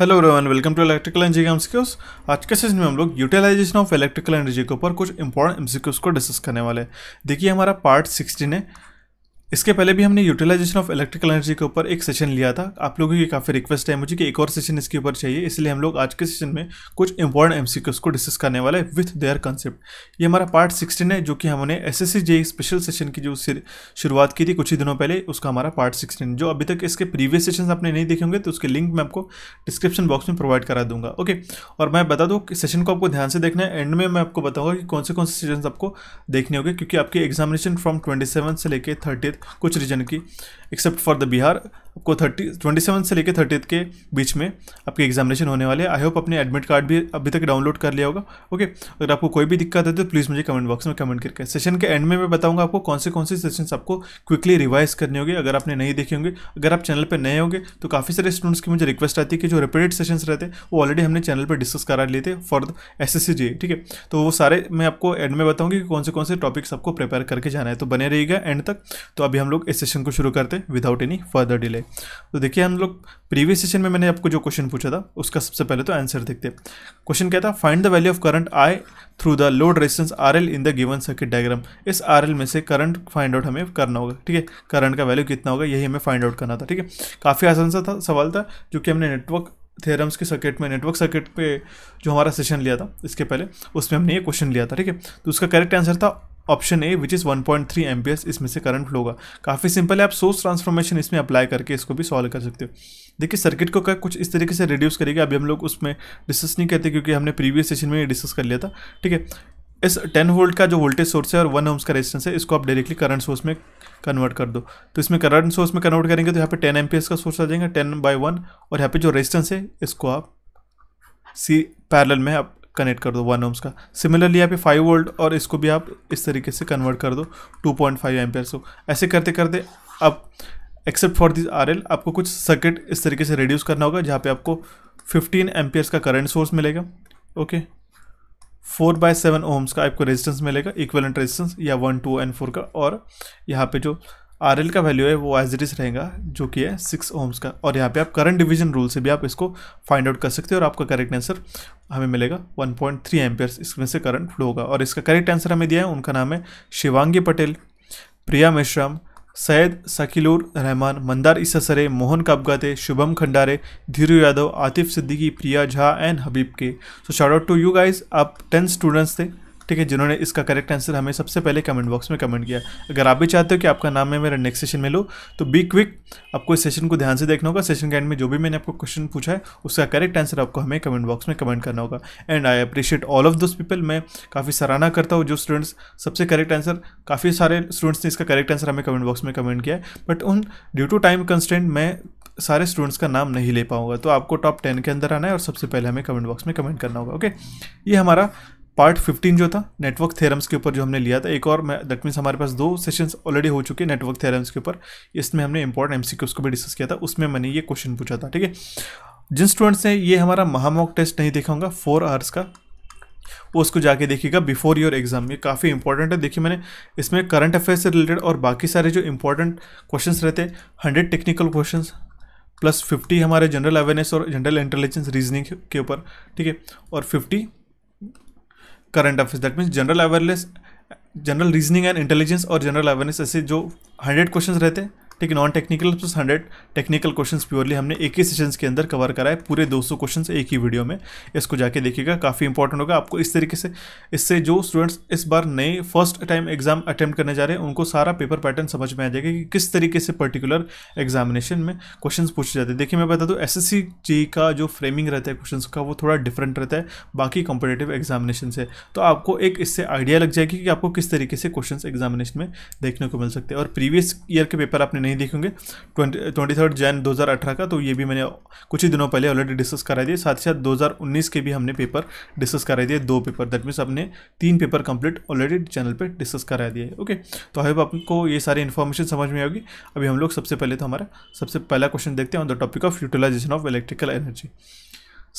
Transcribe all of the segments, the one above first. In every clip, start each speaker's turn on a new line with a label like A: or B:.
A: Hello Rohan welcome to electrical energy के MCQs आज के सेशन में हम लोग यूटिलाइजेशन ऑफ इलेक्ट्रिकल एनर्जी के ऊपर कुछ इंपॉर्टेंट एमसीक्यूज को डिस्कस करने वाले हैं देखिए हमारा पार्ट सिक्सटीन है इसके पहले भी हमने यूटिलाइजेशन ऑफ इलेक्ट्रिकल एनर्जी के ऊपर एक सेशन लिया था आप लोगों की काफ़ी रिक्वेस्ट है मुझे कि एक और सेशन इसके ऊपर चाहिए इसलिए हम लोग आज के सेशन में कुछ इंपॉर्टेंट एमसीक्यूज को डिस्कस करने वाले विथ देयर कंसेप्ट ये हमारा पार्ट सिक्सटीन है जो कि हमने एस एस स्पेशल सेशन की जो शुरुआत की थी कुछ ही दिनों पहले उसका हमारा पार्ट सिक्सटीन जो अभी तक इसके प्रीवियस सेशन आपने नहीं देखे होंगे तो उसके लिंक मैं आपको डिस्क्रिप्शन बॉक्स में प्रोवाइड करा दूंगा ओके और मैं बता दूँ कि सेशन को आपको ध्यान से देखना है एंड में मैं आपको बताऊँगा कि कौन से कौन से सेशन आपको देखने होंगे क्योंकि आपके एग्जामिनेशन फ्रॉम ट्वेंटी से लेकर थर्टी कुछ रीजन की एक्सेप्ट फॉर द बिहार आपको थर्टी ट्वेंटी सेवन से लेकर थर्टी के बीच में आपके एग्जामिनेशन होने वाले आई होप अपने एडमिट कार्ड भी अभी तक डाउनलोड कर लिया होगा ओके अगर आपको कोई भी दिक्कत है तो प्लीज़ मुझे कमेंट बॉक्स में कमेंट करके सेशन के एंड में मैं बताऊंगा आपको कौन से कौन से सेशन आपको क्विकली रिवाइज करने होंगे अगर आपने नहीं देखे होंगे अगर आप चैनल पर नए होंगे तो काफ़ी सारे स्टूडेंट्स की मुझे रिक्वेस्ट आती है कि जो रिपीटेड सेशन रहते हैं वो ऑलरेडी हमने चैनल पर डिस्कस करा लिए थे फॉर द एस एस ठीक है तो वो सारे मैं आपको एंड में बताऊँगी कि कौन से कौन से टॉपिक्स आपको प्रिपेयर करके जाना है तो बने रहेगा एंड तक तो अभी हम लोग इस सेशन को शुरू करते हैं करते हैं विदाउट एनी फर्दर डिले तो देखिए हम लोग प्रीवियस सेशन में मैंने आपको जो क्वेश्चन पूछा था उसका सबसे पहले तो आंसर देखते क्वेश्चन क्या था find the value of current I through the load resistance R in the given circuit diagram इस आर में से करंट फाइंड आउट हमें करना होगा ठीक है करंट का वैल्यू कितना होगा यही हमें फाइंड आउट करना था ठीक है काफ़ी आसान सा था सवाल था जो कि हमने नेटवर्क थेरम्स के सर्किट में नेटवर्क सर्किट पे जो हमारा सेशन लिया था इसके पहले उसमें हमने ये क्वेश्चन लिया था ठीक है तो उसका करेक्ट आंसर था option A which is 1.3 point इसमें से करंट फ्लो होगा काफ़ी सिंपल है आप सोर्स ट्रांसफॉर्मेशन इसमें अप्लाई करके इसको भी सॉल्व कर सकते हो देखिए सर्किट को कुछ इस तरीके से रिड्यूस करेगा अभी हम लोग उसमें डिस्कस नहीं करते क्योंकि हमने प्रीवियस सेशन में डिस्कस कर लिया था ठीक है इस 10 वोल्ट का जो वोल्टेज सोर्स है और वन होम्स का रेजिस्टेंस है इसको आप डायरेक्टली करंट सोर्स में कन्वर्ट कर दो तो इसमें करंट सोर्स में कन्वर्ट करेंगे तो यहाँ पे 10 एमपीएस का सोर्स आ जाएगा 10 बाई वन और यहाँ पे जो रेजिस्टेंस है इसको आप सी पैरेलल में आप कनेक्ट कर दो वन ओम्स का सिमिलरली आप फाइव वोल्ट और इसको भी आप इस तरीके से कन्वर्ट कर दो two point five ampere so ऐसे करते करते अब एक्सेप्ट फॉर दिस आर आपको कुछ सर्किट इस तरीके से रिड्यूस करना होगा जहाँ पे आपको फिफ्टीन एम्पेयर्स का करंट सोर्स मिलेगा okay four by seven ohms का आपको रेजिस्टेंस मिलेगा इक्वलेंट रेजिस्टेंस या वन टू एंड फोर का और यहाँ पे जो आर एल का वैल्यू है वो एज इट इज़ रहेगा जो कि है सिक्स ओम्स का और यहाँ पे आप करंट डिवीजन रूल से भी आप इसको फाइंड आउट कर सकते हो और आपका करेक्ट आंसर हमें मिलेगा 1.3 पॉइंट इसमें से करंट फ्लो होगा और इसका करेक्ट आंसर हमें दिया है उनका नाम है शिवांगी पटेल प्रिया मिश्रम सैयद सकीलूर रहमान मंदार इससरे Mohan Kabgate Shubham Khandare Dheeru Yadav Atif Siddiqui Priya Jha and Habib K so shout out to you guys आप टेन स्टूडेंट्स थे ठीक है जिन्होंने इसका करेक्ट आंसर हमें सबसे पहले कमेंट बॉक्स में कमेंट किया अगर आप भी चाहते हो कि आपका नाम है मेरा नेक्स्ट सेशन में लो तो बी क्विक आपको इस सेशन को ध्यान से देखना होगा सेशन के एंड में जो भी मैंने आपको क्वेश्चन पूछा है उसका करेक्ट आंसर आपको हमें कमेंट बॉक्स में कमेंट करना होगा and I appreciate all of those people मैं काफ़ी सराहना करता हूँ जो स्टूडेंट्स सबसे करेक्ट आंसर काफ़ी सारे स्टूडेंट्स ने इसका करेक्ट आंसर हमें कमेंट बॉक्स में कमेंट किया बट उन ड्यू टू टाइम कंस्टेंट मैं सारे स्टूडेंट्स का नाम नहीं ले पाऊंगा तो आपको टॉप टेन के अंदर आना है और सबसे पहले हमें कमेंट बॉक्स में कमेंट करना होगा ओके ये हमारा पार्ट 15 जो था नेटवर्क थेरम्स के ऊपर जो हमने लिया था एक और दैट मीन्स हमारे पास दो सेशंस ऑलरेडी हो चुके हैं नेटवर्क थेरम्स के ऊपर इसमें हमने इंपॉर्टेंट एमसीक्यूज को भी डिस्कस किया था उसमें मैंने ये क्वेश्चन पूछा था ठीक है जिन स्टूडेंट्स ने ये हमारा महामॉक टेस्ट नहीं देखा होगा फोर आवर्स का वो उसको जाके देखिएगा बिफोर योर एग्जाम ये काफ़ी इंपॉर्टेंट है देखिए मैंने इसमें करंट अफेयर्स से रिलेटेड और बाकी सारे जो इंपॉर्टेंट क्वेश्चन रहते हैं hundred technical question plus fifty हमारे जनरल अवेयरनेस और जनरल इंटेलिजेंस रीजनिंग के ऊपर ठीक है और fifty current affairs that means general awareness general reasoning and intelligence और जनरल अवेयरनेस ऐसे जो हंड्रेड क्वेश्चन रहते हैं ठीक है non technical plus hundred technical questions purely हमने एक ही सेशन के अंदर कवर कराए पूरे 200 क्वेश्चन एक ही वीडियो में इसको जाके देखिएगा काफ़ी इंपॉर्टेंट होगा आपको इस तरीके से इससे जो स्टूडेंट्स इस बार नए फर्स्ट टाइम एग्जाम अटैम्प्ट करने जा रहे हैं उनको सारा पेपर पैटर्न समझ में आ जाएगा कि किस तरीके से पर्टिकुलर एग्जामिनेशन में क्वेश्चन पूछे जाते हैं देखिए मैं बता दूँ एस एस का जो फ्रेमिंग रहता है क्वेश्चन का वो थोड़ा डिफरेंट रहता है बाकी कॉम्पिटेटिव एग्जामिनेशन से तो आपको एक इससे आइडिया लग जाएगी कि आपको किस तरीके से क्वेश्चन एग्जामिनेशन में देखने को मिल सकते हैं और प्रीवियस ईयर के पेपर आपने नहीं देखेंगे ट्वेंटी ट्वेंटी थर्ड जैन दो का तो ये भी मैंने कुछ ही दिनों पहले ऑलरेडी डिस्कस करा दिए साथ ही साथ 2019 के भी हमने पेपर डिस्कस करा दिए दो पेपर दैट मीन्स अपने तीन पेपर कंप्लीट ऑलरेडी चैनल पे डिस्कस करा दिए ओके तो आई होप आपको ये सारी इन्फॉर्मेशन समझ में आएगी अभी हम लोग सबसे पहले तो हमारा सबसे पहला क्वेश्चन देखते हैं on the topic of utilization of electrical energy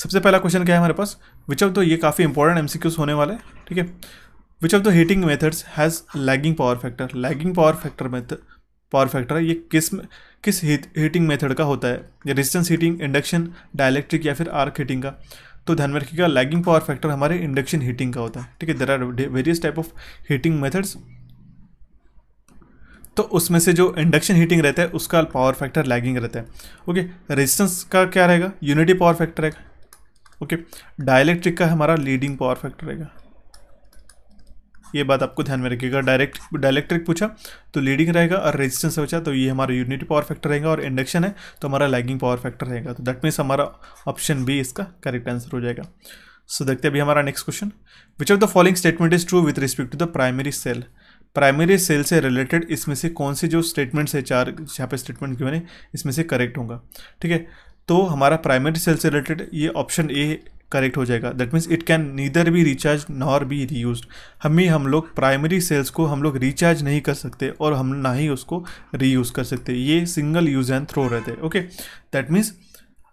A: सबसे पहला क्वेश्चन क्या है हमारे पास विच ऑफ तो ये काफ़ी इंपॉर्टेंट एमसीक्यूज होने वाले ठीक है which of the heating methods has lagging power factor lagging power factor method power factor है ये किस किस हीटिंग मेथड का होता है ये रेजिस्टेंस हीटिंग इंडक्शन डायलैक्ट्रिक या फिर आर्क हीटिंग का तो ध्यान में रखिएगा लैगिंग पावर फैक्टर हमारे इंडक्शन हीटिंग का होता है ठीक है there are various type of heating methods तो उसमें से जो इंडक्शन हीटिंग रहता है उसका पावर फैक्टर लैगिंग रहता है ओके रेजिस्टेंस का क्या रहेगा यूनिटी पावर फैक्टर रहेगा ओके डायलैक्ट्रिक का हमारा लीडिंग पावर फैक्टर रहेगा ये बात आपको ध्यान में रखिएगा डायरेक्ट डायलेक्ट्रिक पूछा तो लीडिंग रहेगा और रेजिस्टेंस पूछा तो ये हमारा यूनिटी पावर फैक्टर रहेगा और इंडक्शन है तो हमारा लैगिंग पावर फैक्टर रहेगा तो दैट मीन्स हमारा ऑप्शन बी इसका करेक्ट आंसर हो जाएगा सो so, देखते हैं अभी हमारा next question which of the following statement is true with respect to the primary cell primary cell से रिलेटेड इसमें से कौन से जो स्टेटमेंट्स है चार यहाँ पे स्टेटमेंट क्यों इसमें से करेक्ट होगा ठीक है तो हमारा प्राइमरी सेल से रिलेटेड ये ऑप्शन ए करेक्ट हो जाएगा that means it can neither be recharge nor be reuse हमें हम लोग प्राइमरी सेल्स को हम लोग रिचार्ज नहीं कर सकते और हम ना ही उसको रीयूज़ कर सकते ये सिंगल यूज़ एंड थ्रो रहते हैं ओके दैट मीन्स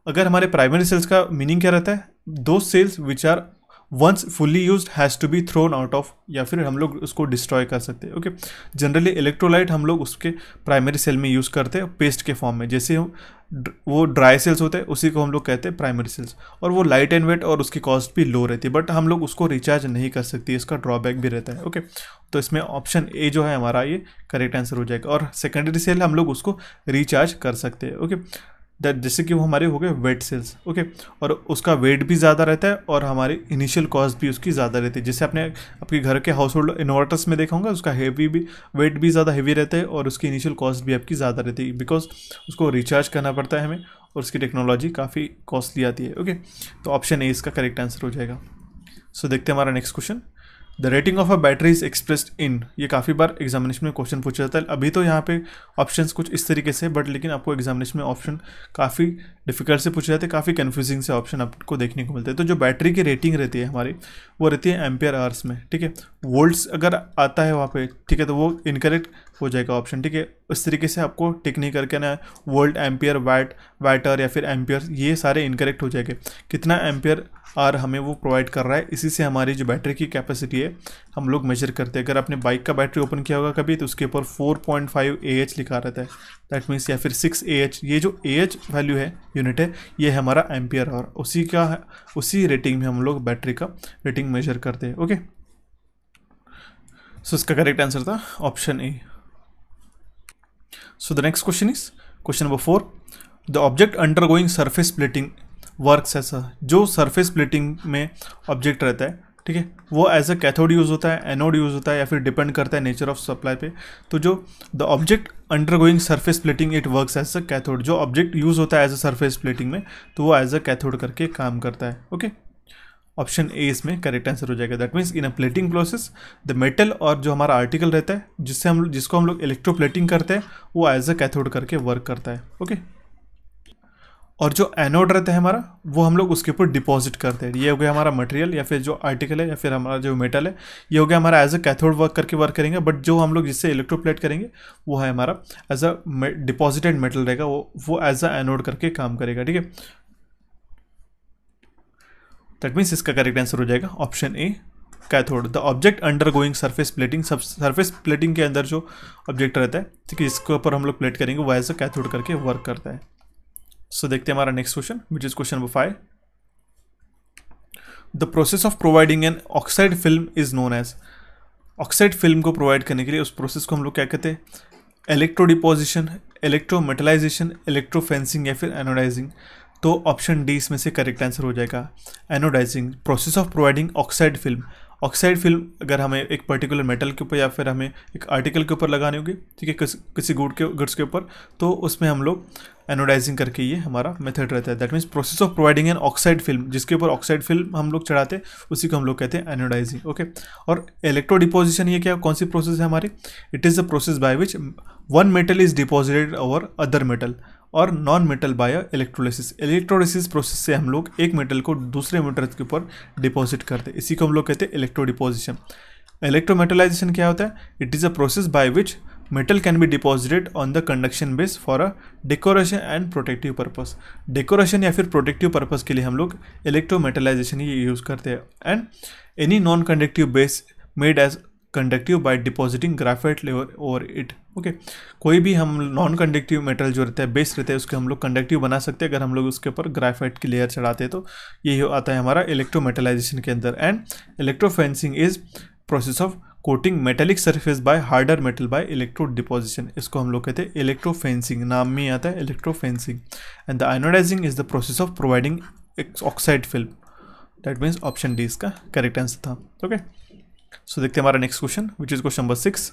A: अगर हमारे प्राइमरी सेल्स का मीनिंग क्या रहता है दो cells which are once fully use has to be thrown out of या फिर हम लोग उसको डिस्ट्रॉय कर सकते हैं ओके जनरली इलेक्ट्रोलाइट हम लोग उसके प्राइमरी सेल में यूज़ करते हैं पेस्ट के फॉर्म में जैसे हम वो ड्राई सेल्स होते हैं उसी को हम लोग कहते हैं प्राइमरी सेल्स और वो लाइट एंड वेट और उसकी कॉस्ट भी लो रहती है बट हम लोग उसको रिचार्ज नहीं कर सकती इसका ड्रॉबैक भी रहता है ओके तो इसमें ऑप्शन ए जो है हमारा ये करेक्ट आंसर हो जाएगा और सेकेंडरी सेल हम लोग उसको रिचार्ज कर सकते हैं ओके दैट जैसे कि वो हमारे हो गए वेट सेल्स ओके और उसका वेट भी ज़्यादा रहता है और हमारी इनिशियल कॉस्ट भी उसकी ज़्यादा रहती है जैसे आपने आपके घर के हाउस होल्ड इन्वर्टर्स में देखा होगा उसका हेवी भी वेट भी ज़्यादा हेवी रहता है और उसकी इनिशियल कॉस्ट भी आपकी ज़्यादा रहती है बिकॉज उसको रिचार्ज करना पड़ता है हमें और उसकी टेक्नोलॉजी काफ़ी कॉस्टली आती है ओके तो ऑप्शन ए इसका करेक्ट आंसर हो जाएगा सो so, देखते हैं हमारा next question the rating of a battery is expressed in ये काफ़ी बार एग्जामिनेशन में क्वेश्चन पूछा जाता है अभी तो यहाँ पे ऑप्शंस कुछ इस तरीके से बट लेकिन आपको एग्जामिनेशन में ऑप्शन काफ़ी डिफिकल्ट से पूछे जाते हैं काफ़ी कन्फ्यूजिंग से ऑप्शन आपको देखने को मिलते हैं तो जो बैटरी की रेटिंग रहती है हमारी वो रहती है एम्पेयर आवर्स में ठीक है वोल्ट्स अगर आता है वहाँ पर ठीक है तो वो इनकरेक्ट हो जाएगा ऑप्शन ठीक है इस तरीके से आपको टिक नहीं करके ना वोल्ट एम्पियर वैट वैटर या फिर एम्पियर ये सारे इनकरेक्ट हो जाएंगे कितना एम्पियर आर हमें वो प्रोवाइड कर रहा है इसी से हमारी जो बैटरी की कैपेसिटी है हम लोग मेजर करते हैं अगर आपने बाइक का बैटरी ओपन किया होगा कभी तो उसके ऊपर 4.5 पॉइंट लिखा रहता है दैट मीन्स या फिर 6 ए ये जो ए वैल्यू है यूनिट है ये हमारा एम्पियर आर उसी का उसी रेटिंग में हम लोग बैटरी का रेटिंग मेजर करते हैं ओके सो इसका करेक्ट आंसर था option A so the next question is question number four the object undergoing surface splitting works as a जो surface प्लेटिंग में ऑब्जेक्ट रहता है ठीक है वो एज अ कैथोड यूज़ होता है एनोड यूज़ होता है या फिर डिपेंड करता है नेचर ऑफ सप्लाई पे तो जो the object undergoing surface plating it works as a cathode जो ऑब्जेक्ट यूज़ होता है एज अ सरफेस प्लेटिंग में तो वो एज अ कैथोड करके काम करता है ओके okay? ऑप्शन ए इसमें करेक्ट आंसर हो जाएगा that means in a plating process the metal और जो हमारा आर्टिकल रहता है जिससे हम जिसको हम लोग इलेक्ट्रोप्लेटिंग करते हैं वो एज अ कैथोड करके वर्क करता है ओके okay? और जो एनोड रहता है हमारा वो हम लोग उसके ऊपर डिपॉजिट करते हैं ये हो गया हमारा मटेरियल या फिर जो आर्टिकल है या फिर हमारा जो मेटल है ये हो गया हमारा एज अ कैथोड वर्क करके वर्क करेंगे बट जो हम लोग जिससे इलेक्ट्रोप्लेट करेंगे वो है हमारा एज अ डिपॉजिटेड मेटल रहेगा वो वो एज अ एनोड करके काम करेगा ठीक है दैट मीन्स इसका करेक्ट आंसर हो जाएगा option A cathode the object undergoing surface plating surface plating के अंदर जो ऑब्जेक्ट रहता है ठीक है इसके ऊपर हम लोग प्लेट करेंगे वह एज अ कैथोड करके वर्क करता है सो so, देखते हैं हमारा next question which is question number five the process of providing an oxide film is known as oxide film को प्रोवाइड करने के लिए उस प्रोसेस को हम लोग क्या कहते हैं इलेक्ट्रोडिपोजिशन इलेक्ट्रो फेंसिंग या फिर एनोडाइजिंग तो ऑप्शन डी इसमें से करेक्ट आंसर हो जाएगा anodizing process of providing oxide film oxide film अगर हमें एक पर्टिकुलर मेटल के ऊपर या फिर हमें एक आर्टिकल के ऊपर लगानी होगी ठीक है किस, किसी गुड के गुड्स के ऊपर तो उसमें हम लोग एनोडाइजिंग करके ये हमारा मेथड रहता है that means process of providing an oxide film जिसके ऊपर ऑक्साइड फिल्म हम लोग चढ़ाते उसी को हम लोग कहते हैं एनोडाइजिंग ओके और इलेक्ट्रो डिपोजिशन ये क्या कौन सी प्रोसेस है हमारी it is the process by which one metal is deposited over other metal और non metal by electrolysis electrolysis process से हम लोग एक मेटल को दूसरे मेटल के ऊपर डिपॉजिट करते हैं इसी को हम लोग कहते हैं इलेक्ट्रो डिपोजिशन इलेक्ट्रो मेटलाइजेशन क्या होता है it is a process by which metal can be deposited on the conduction base for a decoration and protective purpose decoration या फिर प्रोटेक्टिव पर्पज के लिए हम लोग इलेक्ट्रो मेटलाइजेशन ही यूज़ करते हैं and any non conductive base made as conductive by depositing graphite layer और it okay कोई भी हम नॉन कंडक्टिव मेटल जो रहता है बेस रहता है उसके हम लोग कंडक्टिव बना सकते हैं अगर हम लोग उसके ऊपर ग्राफाइट की लेयर चढ़ाते हैं तो यही आता है हमारा इलेक्ट्रोमेटलाइजेशन के अंदर and electrofacing is process of coating metallic surface by harder metal by electrodeposition इसको हम लोग कहते हैं इलेक्ट्रोफेंसिंग नाम में आता है electrofencing and the anodising is the process of providing oxide film that means option D इसका करेक्ट आंसर था ओके okay? सो देखते हैं हमारा next question which is question number six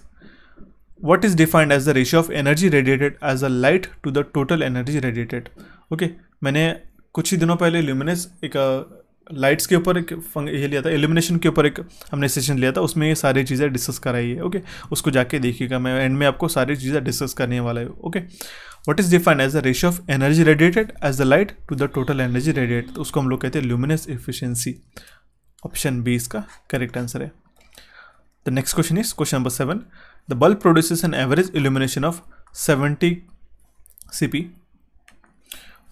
A: what is defined as the ratio of energy radiated as a light to the total energy radiated okay मैंने कुछ ही दिनों पहले luminous एक lights uh, के ऊपर एक फंग ये लिया था एलिमिनेशन के ऊपर एक हमने सेशन लिया था उसमें ये सारी चीज़ें डिस्कस कराई है ओके okay? उसको जाके देखिएगा मैं एंड में आपको सारी चीज़ें डिस्कस करने वाला है okay what is defined as the ratio of energy radiated as the light to the total energy radiate उसको हम लोग कहते हैं ल्यूमिनस इफिशियंसी ऑप्शन बी इसका करेक्ट आंसर है The next question is question number the The bulb produces an average illumination of 70 CP.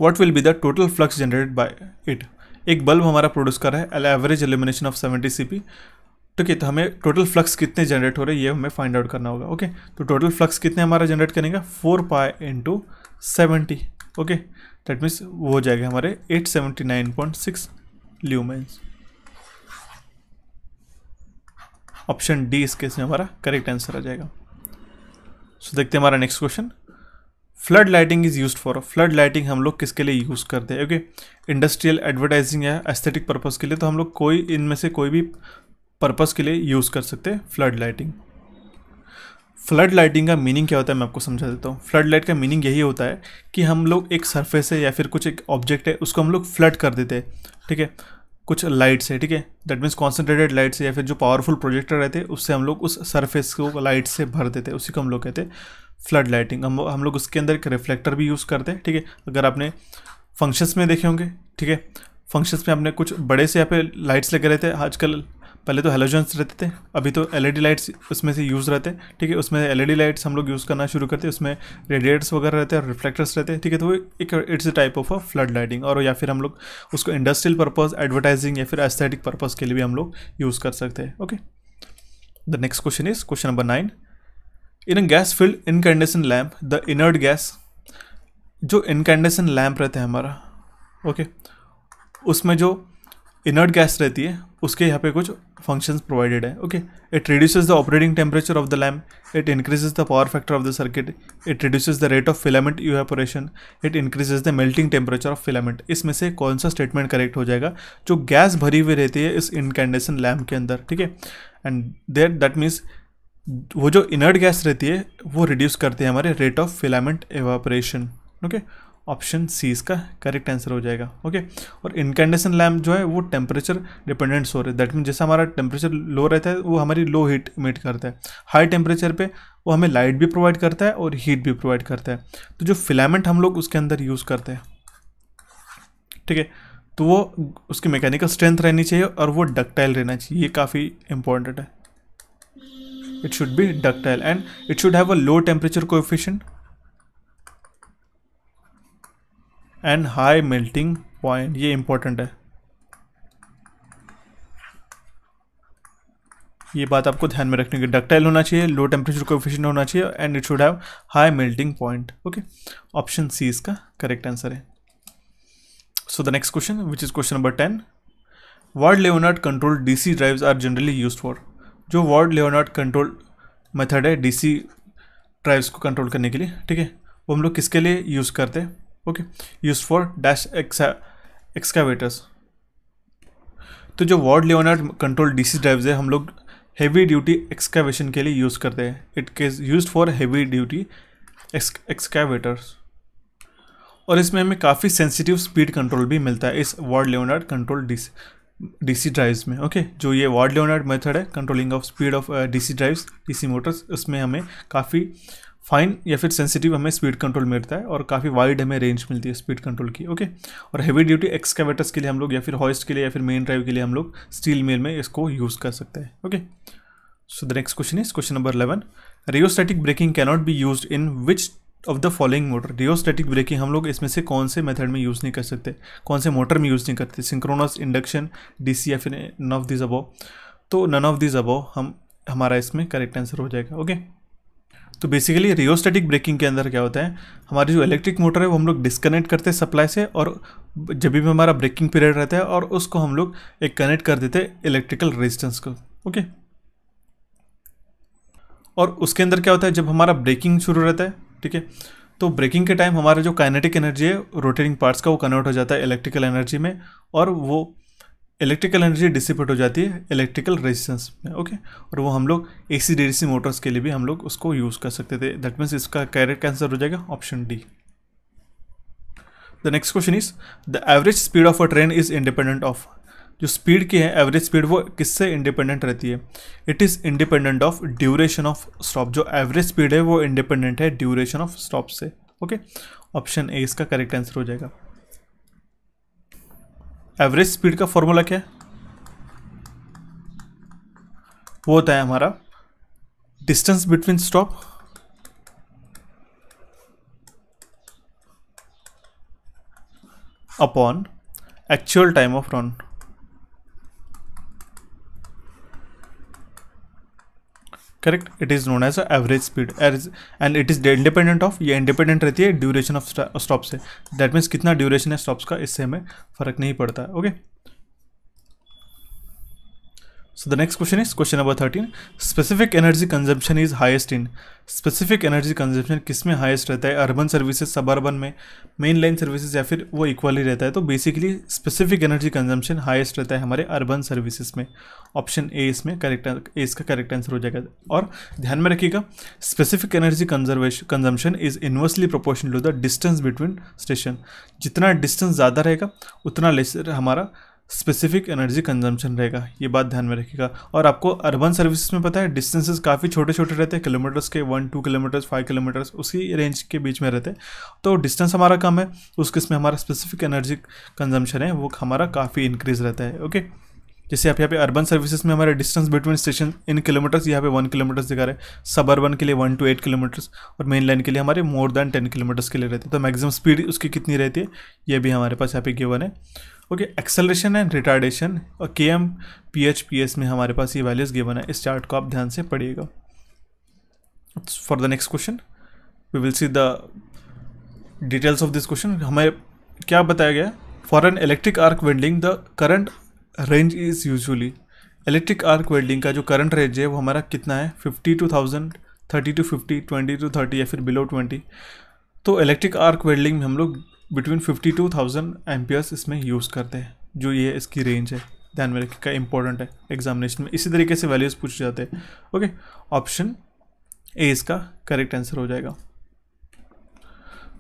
A: What will be the total flux generated by it? एक bulb हमारा produce कर रहा है average elimination of 70 P ठीक है तो हमें टोटल फ्लक्स कितने जनरेट हो रहे हैं ये हमें फाइंड आउट करना होगा ओके तो टोटल फ्लक्स कितने हमारा जनरेट करेंगे four pi into seventy okay that means वो हो जाएगा हमारे eight seventy nine point six lumens option D इस केस में हमारा करेक्ट आंसर आ जाएगा सो so, देखते हैं हमारा next question flood lighting is use for flood lighting हम लोग किसके लिए यूज़ करते हैं ओके इंडस्ट्रियल एडवर्टाइजिंग या एस्थेटिक पर्पज़ के लिए तो हम लोग कोई इनमें से कोई भी पर्पज़ के लिए यूज़ कर सकते हैं फ्लड लाइटिंग फ्लड लाइटिंग का मीनिंग क्या होता है मैं आपको समझा देता हूँ फ्लड लाइट का मीनिंग यही होता है कि हम लोग एक सरफेस है या फिर कुछ एक ऑब्जेक्ट है उसको हम लोग फ्लड कर देते हैं ठीक है कुछ लाइट्स है ठीक है दैट मीन्स कॉन्सेंट्रेटेड लाइट से या फिर जो पावरफुल प्रोजेक्टर रहते हैं उससे हम लोग उस सरफेस को लाइट से भर देते हैं उसी को हम लोग कहते हैं फ्लड लाइटिंग हम हम लोग उसके अंदर एक रिफ्लेक्टर भी यूज़ करते हैं ठीक है अगर आपने फंक्शंस में देखे होंगे ठीक है फंक्शंस में आपने कुछ बड़े से यहाँ पे लाइट्स लगे रहते हैं आजकल पहले तो हेलोजेंस रहते थे अभी तो एलईडी लाइट्स e उसमें से यूज़ रहते ठीक है उसमें एलईडी लाइट्स e हम लोग यूज़ करना शुरू करते उसमें रेडिएटर्स वगैरह रहते हैं और रिफ्लेक्टर्स रहते हैं ठीक है तो वो एक it's a type of a flood lighting और या फिर हम लोग उसको इंडस्ट्रियल पर्पज़ एडवर्टाइजिंग या फिर एस्थेटिक पर्पज़ के लिए भी हम लोग यूज़ कर सकते हैं okay the next question is question number nine in a gas filled incandescent lamp the inert gas जो इनकंडेशन लैम्प रहते हैं हमारा ओके okay. उसमें जो इनर्ट गैस रहती है उसके यहाँ पे कुछ फंक्शंस प्रोवाइडेड है okay it reduces the operating temperature of the lamp it increases the power factor of the circuit it reduces the rate of filament evaporation it increases the melting temperature of filament इसमें से कौन सा statement correct हो जाएगा जो gas भरी हुई रहती है इस इनकैंडेशन लैम्प के अंदर ठीक है एंड देर दैट मीन्स वो जो इनर्ट गैस रहती है वो रिड्यूस करती है हमारे rate of filament evaporation okay option C इसका करेक्ट आंसर हो जाएगा ओके और इनकेंडेशन लैम्प जो है वो टेम्परेचर डिपेंडेंट हो रहे दैट मीन जैसे हमारा टेम्परेचर लो रहता है वो हमारी लो हीट मीट करता है हाई टेम्परेचर पे वो हमें लाइट भी प्रोवाइड करता है और हीट भी प्रोवाइड करता है तो जो फिलामेंट हम लोग उसके अंदर यूज़ करते हैं ठीक है तो वो उसकी मैकेनिकल स्ट्रेंथ रहनी चाहिए और वो डक्टाइल रहना चाहिए ये काफ़ी इंपॉर्टेंट है it should be ductile and it should have a low temperature coefficient and high melting point ये इम्पोर्टेंट है ये बात आपको ध्यान में रखने की डक्टाइल होना चाहिए लो टेम्परेचर को होना चाहिए and it should have high melting point okay option C इसका करेक्ट आंसर है so the next question which is question number ten Ward Leonard control DC drives are generally use for जो Ward Leonard control method है DC drives को control करने के लिए ठीक है वो हम लोग किसके लिए यूज़ करते हैं okay use for dash excavators तो जो Ward Leonard control DC drives है हम लोग हैवी ड्यूटी एक्सकावेशन के लिए यूज़ करते हैं it gets use for heavy duty excavators और इसमें हमें काफ़ी सेंसिटिव स्पीड कंट्रोल भी मिलता है इस Ward Leonard control DC DC drives में ओके okay? जो ये वार्ड लेवनार्ड मेथड है controlling of speed of DC drives DC motors उसमें हमें काफ़ी फाइन या फिर सेंसिटिव हमें स्पीड कंट्रोल मिलता है और काफ़ी वाइड हमें रेंज मिलती है स्पीड कंट्रोल की ओके और हैवी ड्यूटी एक्सकेवेटर्स के लिए हम लोग या फिर हॉइस्ट के लिए या फिर मेन ड्राइव के लिए हम लोग स्टील मेल में इसको यूज़ कर सकते हैं okay so the next question is question number eleven rheostatic braking cannot be use in which of the following motor rheostatic braking हम लोग इसमें से कौन से मेथड में यूज़ नहीं कर सकते कौन से मोटर में यूज़ नहीं करते सिंक्रोनस इंडक्शन डी सी या फिर नन ऑफ दिस अबो तो नन ऑफ दिस अबो हम हमारा इसमें करेक्ट आंसर हो जाएगा ओके okay? तो बेसिकली रियोस्टेटिक ब्रेकिंग के अंदर क्या होता है हमारी जो इलेक्ट्रिक मोटर है वो हम लोग डिसकनेक्ट करते हैं सप्लाई से और जब भी हमारा ब्रेकिंग पीरियड रहता है और उसको हम लोग एक कनेक्ट कर देते हैं इलेक्ट्रिकल रेजिस्टेंस को ओके और उसके अंदर क्या होता है जब हमारा ब्रेकिंग शुरू रहता है ठीक है तो ब्रेकिंग के टाइम हमारा जो काइनेटिक एनर्जी है रोटेटिंग पार्ट्स का वो कन्वर्ट हो जाता है इलेक्ट्रिकल एनर्जी में और वो इलेक्ट्रिकल एनर्जी डिसिपेट हो जाती है इलेक्ट्रिकल रेजिस्टेंस में ओके और वो हम लोग ए सी डी सी मोटर्स के लिए भी हम लोग उसको यूज़ कर सकते थे दैट मीन्स इसका कैरेक्ट आंसर हो जाएगा option D the next question is the average speed of a train is independent of जो स्पीड की है एवरेज स्पीड वो किससे इंडिपेंडेंट रहती है it is independent of duration of stop जो एवरेज स्पीड है वो इंडिपेंडेंट है ड्यूरेशन ऑफ स्टॉप से ओके ऑप्शन ए इसका करेक्ट आंसर हो जाएगा एवरेज स्पीड का फॉर्मूला क्या है वो होता है हमारा distance between stop upon actual time of run correct it is known as average speed as and it is independent of ये इंडिपेंडेंट रहती है ड्यूरेशन ऑफ स्टॉप से दैट मीन्स कितना ड्यूरेशन है स्टॉप्स का इससे हमें फ़र्क नहीं पड़ता okay okay? So the next question is question number 13. Specific energy consumption is highest in specific energy consumption किस में highest रहता है अर्बन सर्विसेज सब अर्बन में मेन लाइन सर्विसेज या फिर वो इक्वली रहता है तो basically specific energy consumption highest रहता है हमारे अर्बन सर्विसेज में ऑप्शन ए इसमें करेक्ट ए इसका करेक्ट आंसर हो जाएगा और ध्यान में रखिएगा specific energy conservation consumption is inversely proportional to the distance between station जितना डिस्टेंस ज़्यादा रहेगा उतना लेस हमारा स्पेसिफिक एनर्जी कंजम्पशन रहेगा ये बात ध्यान में रखिएगा और आपको अर्बन सर्विसेज में पता है डिस्टेंसेज काफ़ी छोटे छोटे रहते हैं किलोमीटर्स के one two kilometres five kilometres उसी रेंज के बीच में रहते हैं तो डिस्टेंस हमारा कम है उस किस्म में हमारा स्पेसिफिक एनर्जी कंजम्पशन है वो हमारा काफ़ी इंक्रीज रहता है ओके जैसे आप यहाँ पे अर्बन सर्विसेज में हमारे distance between station in kilometres यहाँ पे वन किलोमीटर्स दिखा रहे हैं सब अर्बन के लिए वन टू एट किलोमीटर्स और मेन लाइन के लिए हमारे मोर देन टेन किलोमीटर्स के लिए रहते हैं तो मैक्सिमम स्पीड उसकी कितनी रहती है ये भी हमारे पास यहाँ पे गिवन है ओके एक्सेलरेशन एंड रिटार्डेशन और K M P H P S में हमारे पास ये वैल्यूज़ गिवन है इस चार्ट को आप ध्यान से पढ़िएगा for the next question we will see the details of this question हमें क्या बताया गया for an electric arc welding the current range is usually electric arc welding का जो करंट रेंज है वो हमारा कितना है fifty to thousand thirty to fifty twenty to thirty या फिर बिलो ट्वेंटी तो इलेक्ट्रिक आर्क वेल्डिंग में हम लोग बिटवीन 52,000 एम्पियर्स इसमें यूज़ करते हैं जो ये इसकी रेंज है ध्यान में रखिएगा इंपॉर्टेंट है एग्जामिनेशन में इसी तरीके से वैल्यूज़ पूछे जाते हैं ओके ऑप्शन ए इसका करेक्ट आंसर हो जाएगा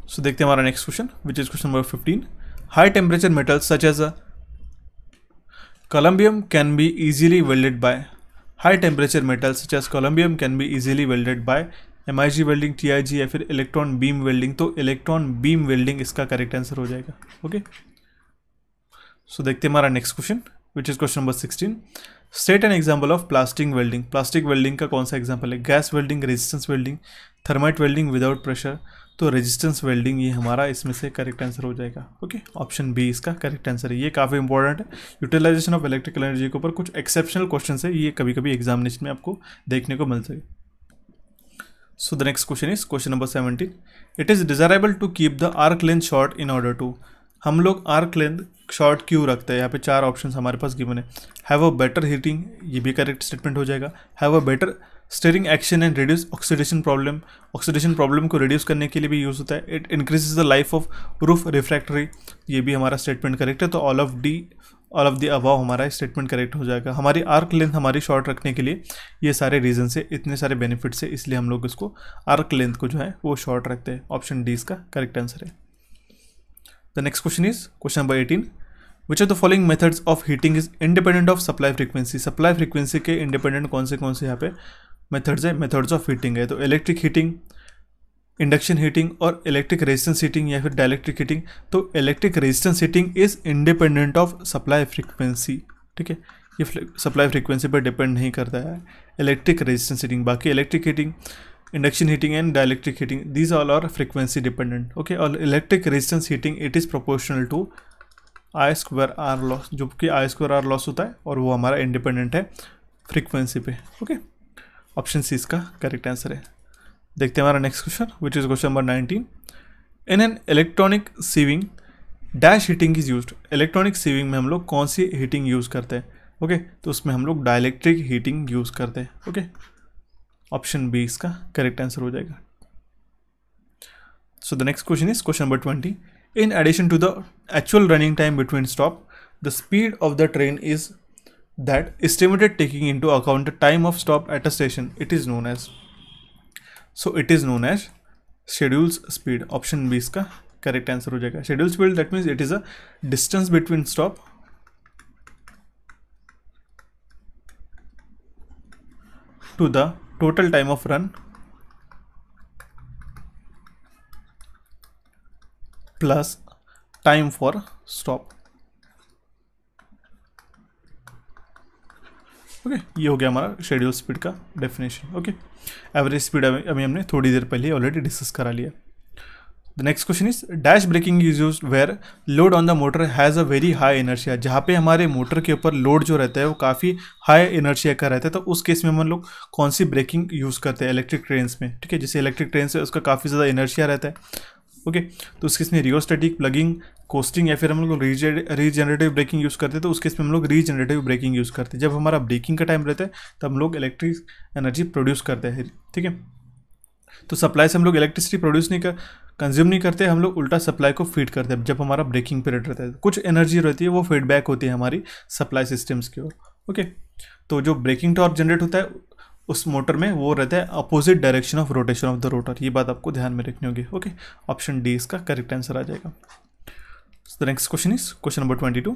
A: सो so, देखते हैं हमारा next question which is question number fifteen high temperature metal such as a Columbium can be easily welded by high temperature metals such columbium can be be welded by M I G welding T I G या फिर electron beam welding तो electron beam welding इसका correct answer हो जाएगा okay so देखते हैं हमारा next question which is question number sixteen state an example of plastic welding plastic welding का कौन सा एग्जाम्पल है gas welding resistance welding thermite welding without pressure तो रेजिस्टेंस वेल्डिंग ये हमारा इसमें से करेक्ट आंसर हो जाएगा ओके ऑप्शन बी इसका करेक्ट आंसर है ये काफ़ी इंपॉर्टेंट है यूटिलाइजेशन ऑफ इलेक्ट्रिकल एनर्जी के ऊपर कुछ एक्सेप्शनल क्वेश्चन है ये कभी कभी एग्जामिनेशन में आपको देखने को मिल सके So the next question is question number 17. It is desirable to keep the arc length short in order to हम लोग आर्क लेंथ शॉर्ट क्यों रखते हैं यहाँ पे चार ऑप्शन हमारे पास गिवन है हैव अ बेटर हीटिंग ये भी करेक्ट स्टेटमेंट हो जाएगा have a better stirring action and reduce oxidation problem oxidation problem को रिड्यूस करने के लिए भी यूज़ होता है it increase the life of roof refractory ये भी हमारा स्टेटमेंट करेक्ट है तो all of the all of the above हमारा स्टेटमेंट करेक्ट हो जाएगा हमारी आर्क लेंथ हमारी शॉर्ट रखने के लिए ये सारे रीज़न से इतने सारे बेनिफिट से इसलिए हम लोग इसको आर्क लेंथ को जो है वो शॉर्ट रखते हैं ऑप्शन डी इसका करेक्ट आंसर है the next question is question number eighteen which are the following methods of heating is independent of supply frequency supply frequency के इंडिपेंडेंट कौन से कौन से यहाँ पे मेथड्स है मेथड्स ऑफ हीटिंग है तो इलेक्ट्रिक हीटिंग इंडक्शन हीटिंग और इलेक्ट्रिक रेजिस्टेंस हीटिंग या फिर डायलेक्ट्रिक हीटिंग तो electric resistance heating is independent of supply frequency ठीक है ये सप्लाई फ्रिक्वेंसी पर डिपेंड नहीं करता है इलेक्ट्रिक रेजिस्टेंस हीटिंग बाकी electric heating induction heating and dielectric heating these all are frequency dependent okay और electric resistance heating it is proportional to I square R loss जो कि आई स्क्वायर आर लॉस होता है और वो हमारा इंडिपेंडेंट है फ्रिक्वेंसी पे ओके ऑप्शन सी इसका करेक्ट आंसर है देखते हैं हमारा next question which is question number nineteen in an electronic sewing dash heating is use electronic sewing में हम लोग कौन सी हीटिंग यूज़ करते हैं ओके okay, तो उसमें हम लोग डायलैक्ट्रिक हीटिंग यूज़ करते हैं ओके ऑप्शन बी इसका करेक्ट आंसर हो जाएगा so the next question is question number twenty in addition to the actual running time between stop the speed of the train is that estimated taking into account the time of stop at a station it is known as so it is known as schedules speed option B इसका correct answer हो जाएगा schedule speed that means it is a distance between stop to the total time of run plus time for stop okay ये हो गया हमारा schedule speed का definition okay average speed अभी हमने थोड़ी देर पहले ऑलरेडी डिस्कस करा लिया the next question is dash braking is use where load on the motor has a very high inertia जहाँ पे हमारे मोटर के ऊपर लोड जो रहता है वो काफ़ी हाई एनर्जिया का रहता है तो उस केस में हम लोग कौन सी ब्रेकिंग यूज़ करते हैं इलेक्ट्रिक ट्रेन में ठीक है जैसे इलेक्ट्रिक ट्रेन से उसका काफ़ी ज़्यादा एनर्जिया रहता है ओके तो उस इसमें रियोस्टेटिक प्लगिंग कोस्टिंग या फिर हम लोग रीजनरेटिव ब्रेकिंग यूज़ करते हैं तो उस इसमें हम लोग रीजनरेटिव ब्रेकिंग यूज़ करते हैं जब हमारा ब्रेकिंग का टाइम रहता है तब हम लोग इलेक्ट्रिक एनर्जी प्रोड्यूस करते हैं ठीक है तो सप्लाई से हम लोग इलेक्ट्रिसिटी प्रोड्यूस नहीं कर कंज्यूम नहीं करते हम लोग उल्टा सप्लाई को फीड करते हैं जब हमारा ब्रेकिंग पीरियड रहता है कुछ एनर्जी रहती है वो फीडबैक होती है हमारी सप्लाई सिस्टम्स की ओर ओके तो जो ब्रेकिंग टॉर्क जनरेट होता है उस मोटर में वो रहता है opposite direction of rotation of the rotor ये बात आपको ध्यान में रखनी होगी ओके ऑप्शन डी इसका करेक्ट आंसर आ जाएगा the next question is question number twenty two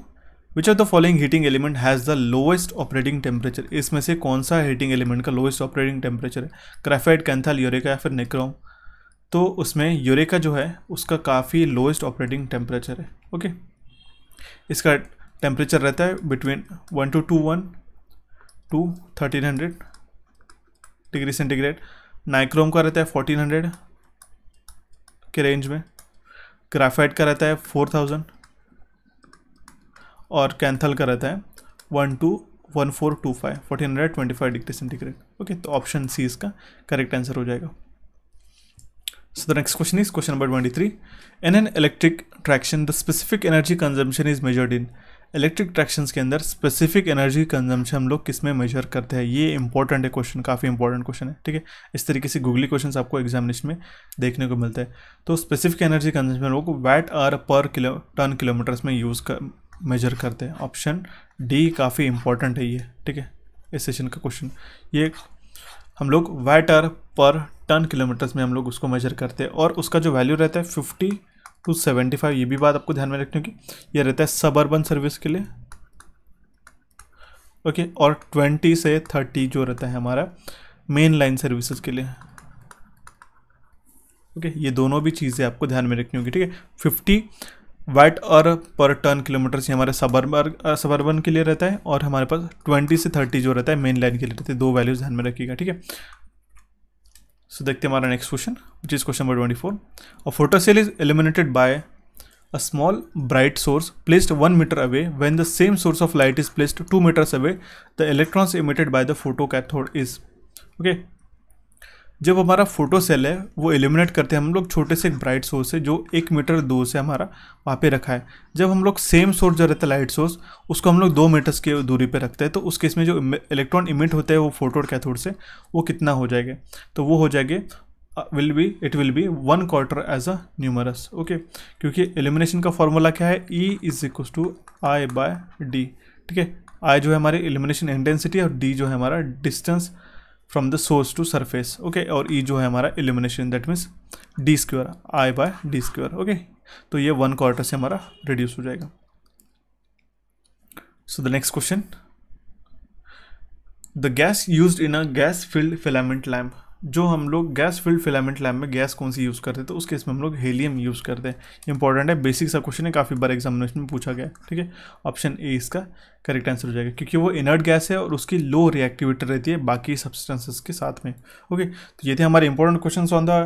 A: which are the following heating element has the lowest operating temperature इसमें से कौन सा हीटिंग एलिमेंट का लोएस्ट ऑपरेटिंग टेम्परेचर है क्राफाइड कैंथल यूरेका या फिर निक्रोम तो उसमें यूरेका जो है उसका काफ़ी लोएस्ट ऑपरेटिंग टेम्परेचर है ओके इसका टेम्परेचर रहता है between one two two one two thirteen hundred degree centigrade nichrome का रहता है फोर्टीन हंड्रेड के रेंज में ग्राफाइट का रहता है फोर थाउजेंड और कैंथल का रहता है one two one four two five fourteen hundred twenty five degree centigrade okay तो ऑप्शन सी इसका करेक्ट आंसर हो जाएगा so next question question question number twenty 23. An an electric traction the specific energy consumption is measured in electric traction के अंदर specific energy consumption हम लोग किस में मेजर करते हैं ये इंपॉर्टेंट है क्वेश्चन काफ़ी इंपॉर्टेंट क्वेश्चन है ठीक है इस तरीके से गूगली क्वेश्चन आपको एग्जामिनेशन में देखने को मिलता है तो स्पेसिफिक एनर्जी कंजम्पशन लोग watt hour per kilo ton kilometers में यूज़ कर मेजर करते हैं ऑप्शन डी काफ़ी इंपॉर्टेंट है ये ठीक है इस सेशन का क्वेश्चन ये हम लोग watt hour per ton kilometers में हम लोग उसको मेजर करते हैं और उसका जो वैल्यू रहता है फिफ्टी टू सेवेंटी फाइव ये भी बात आपको ध्यान में रखनी होगी ये रहता है सब अर्बन सर्विस के लिए ओके okay, और ट्वेंटी से थर्टी जो रहता है हमारा मेन लाइन सर्विसेज के लिए ओके okay, ये दोनों भी चीज़ें आपको ध्यान में रखनी होगी ठीक है फिफ्टी वाट और पर टर्न किलोमीटर से हमारे सब सबर्बन के लिए रहता है और हमारे पास ट्वेंटी से थर्टी जो रहता है मेन लाइन के लिए रहते हैं दो वैल्यूज ध्यान में रखिएगा ठीक है सो देखते हमारा next question which is question number twenty four a photo cell is illuminated by a small bright source placed one meter away when the same source of light is placed two meters away the electrons emitted by the photo cathode is okay जब हमारा photo cell है वो eliminate करते हैं हम लोग छोटे से एक ब्राइट सोर्स से जो एक मीटर दूर से हमारा वहाँ पे रखा है जब हम लोग सेम सोर्स जो रहता है लाइट सोर्स उसको हम लोग दो मीटर्स की दूरी पे रखते हैं तो उस केस में जो इलेक्ट्रॉन इमिट होते हैं वो फोटो कैथोड से वो कितना हो जाएगा तो वो हो जाएगा will be it will be one quarter as a numerous okay क्योंकि एलिमिनेशन का फॉर्मूला क्या है E is equal to I by D ठीक है आई जो है हमारी एलिमिनेशन इंटेंसिटी और डी जो है हमारा distance from the source to surface okay और ई e जो है हमारा illumination that means D square I by D square okay तो ये वन क्वार्टर से हमारा रिड्यूस हो जाएगा so the next question the gas use in a gas filled filament lamp जो हम लोग गैस फिल्ड फिलामेंट लैब में गैस कौन सी यूज़ करते तो उस केस में हम लोग हेलियम यूज़ करते हैं इंपॉर्टेंट है बेसिक सा क्वेश्चन है काफ़ी बार एग्जामिनेशन में पूछा गया ठीक है ऑप्शन ए इसका करेक्ट आंसर हो जाएगा क्योंकि वो इनर्ट गैस है और उसकी लो रिएक्टिविटी रहती है बाकी सब्सटेंसेस के साथ में ओके तो ये थे हमारे important question on the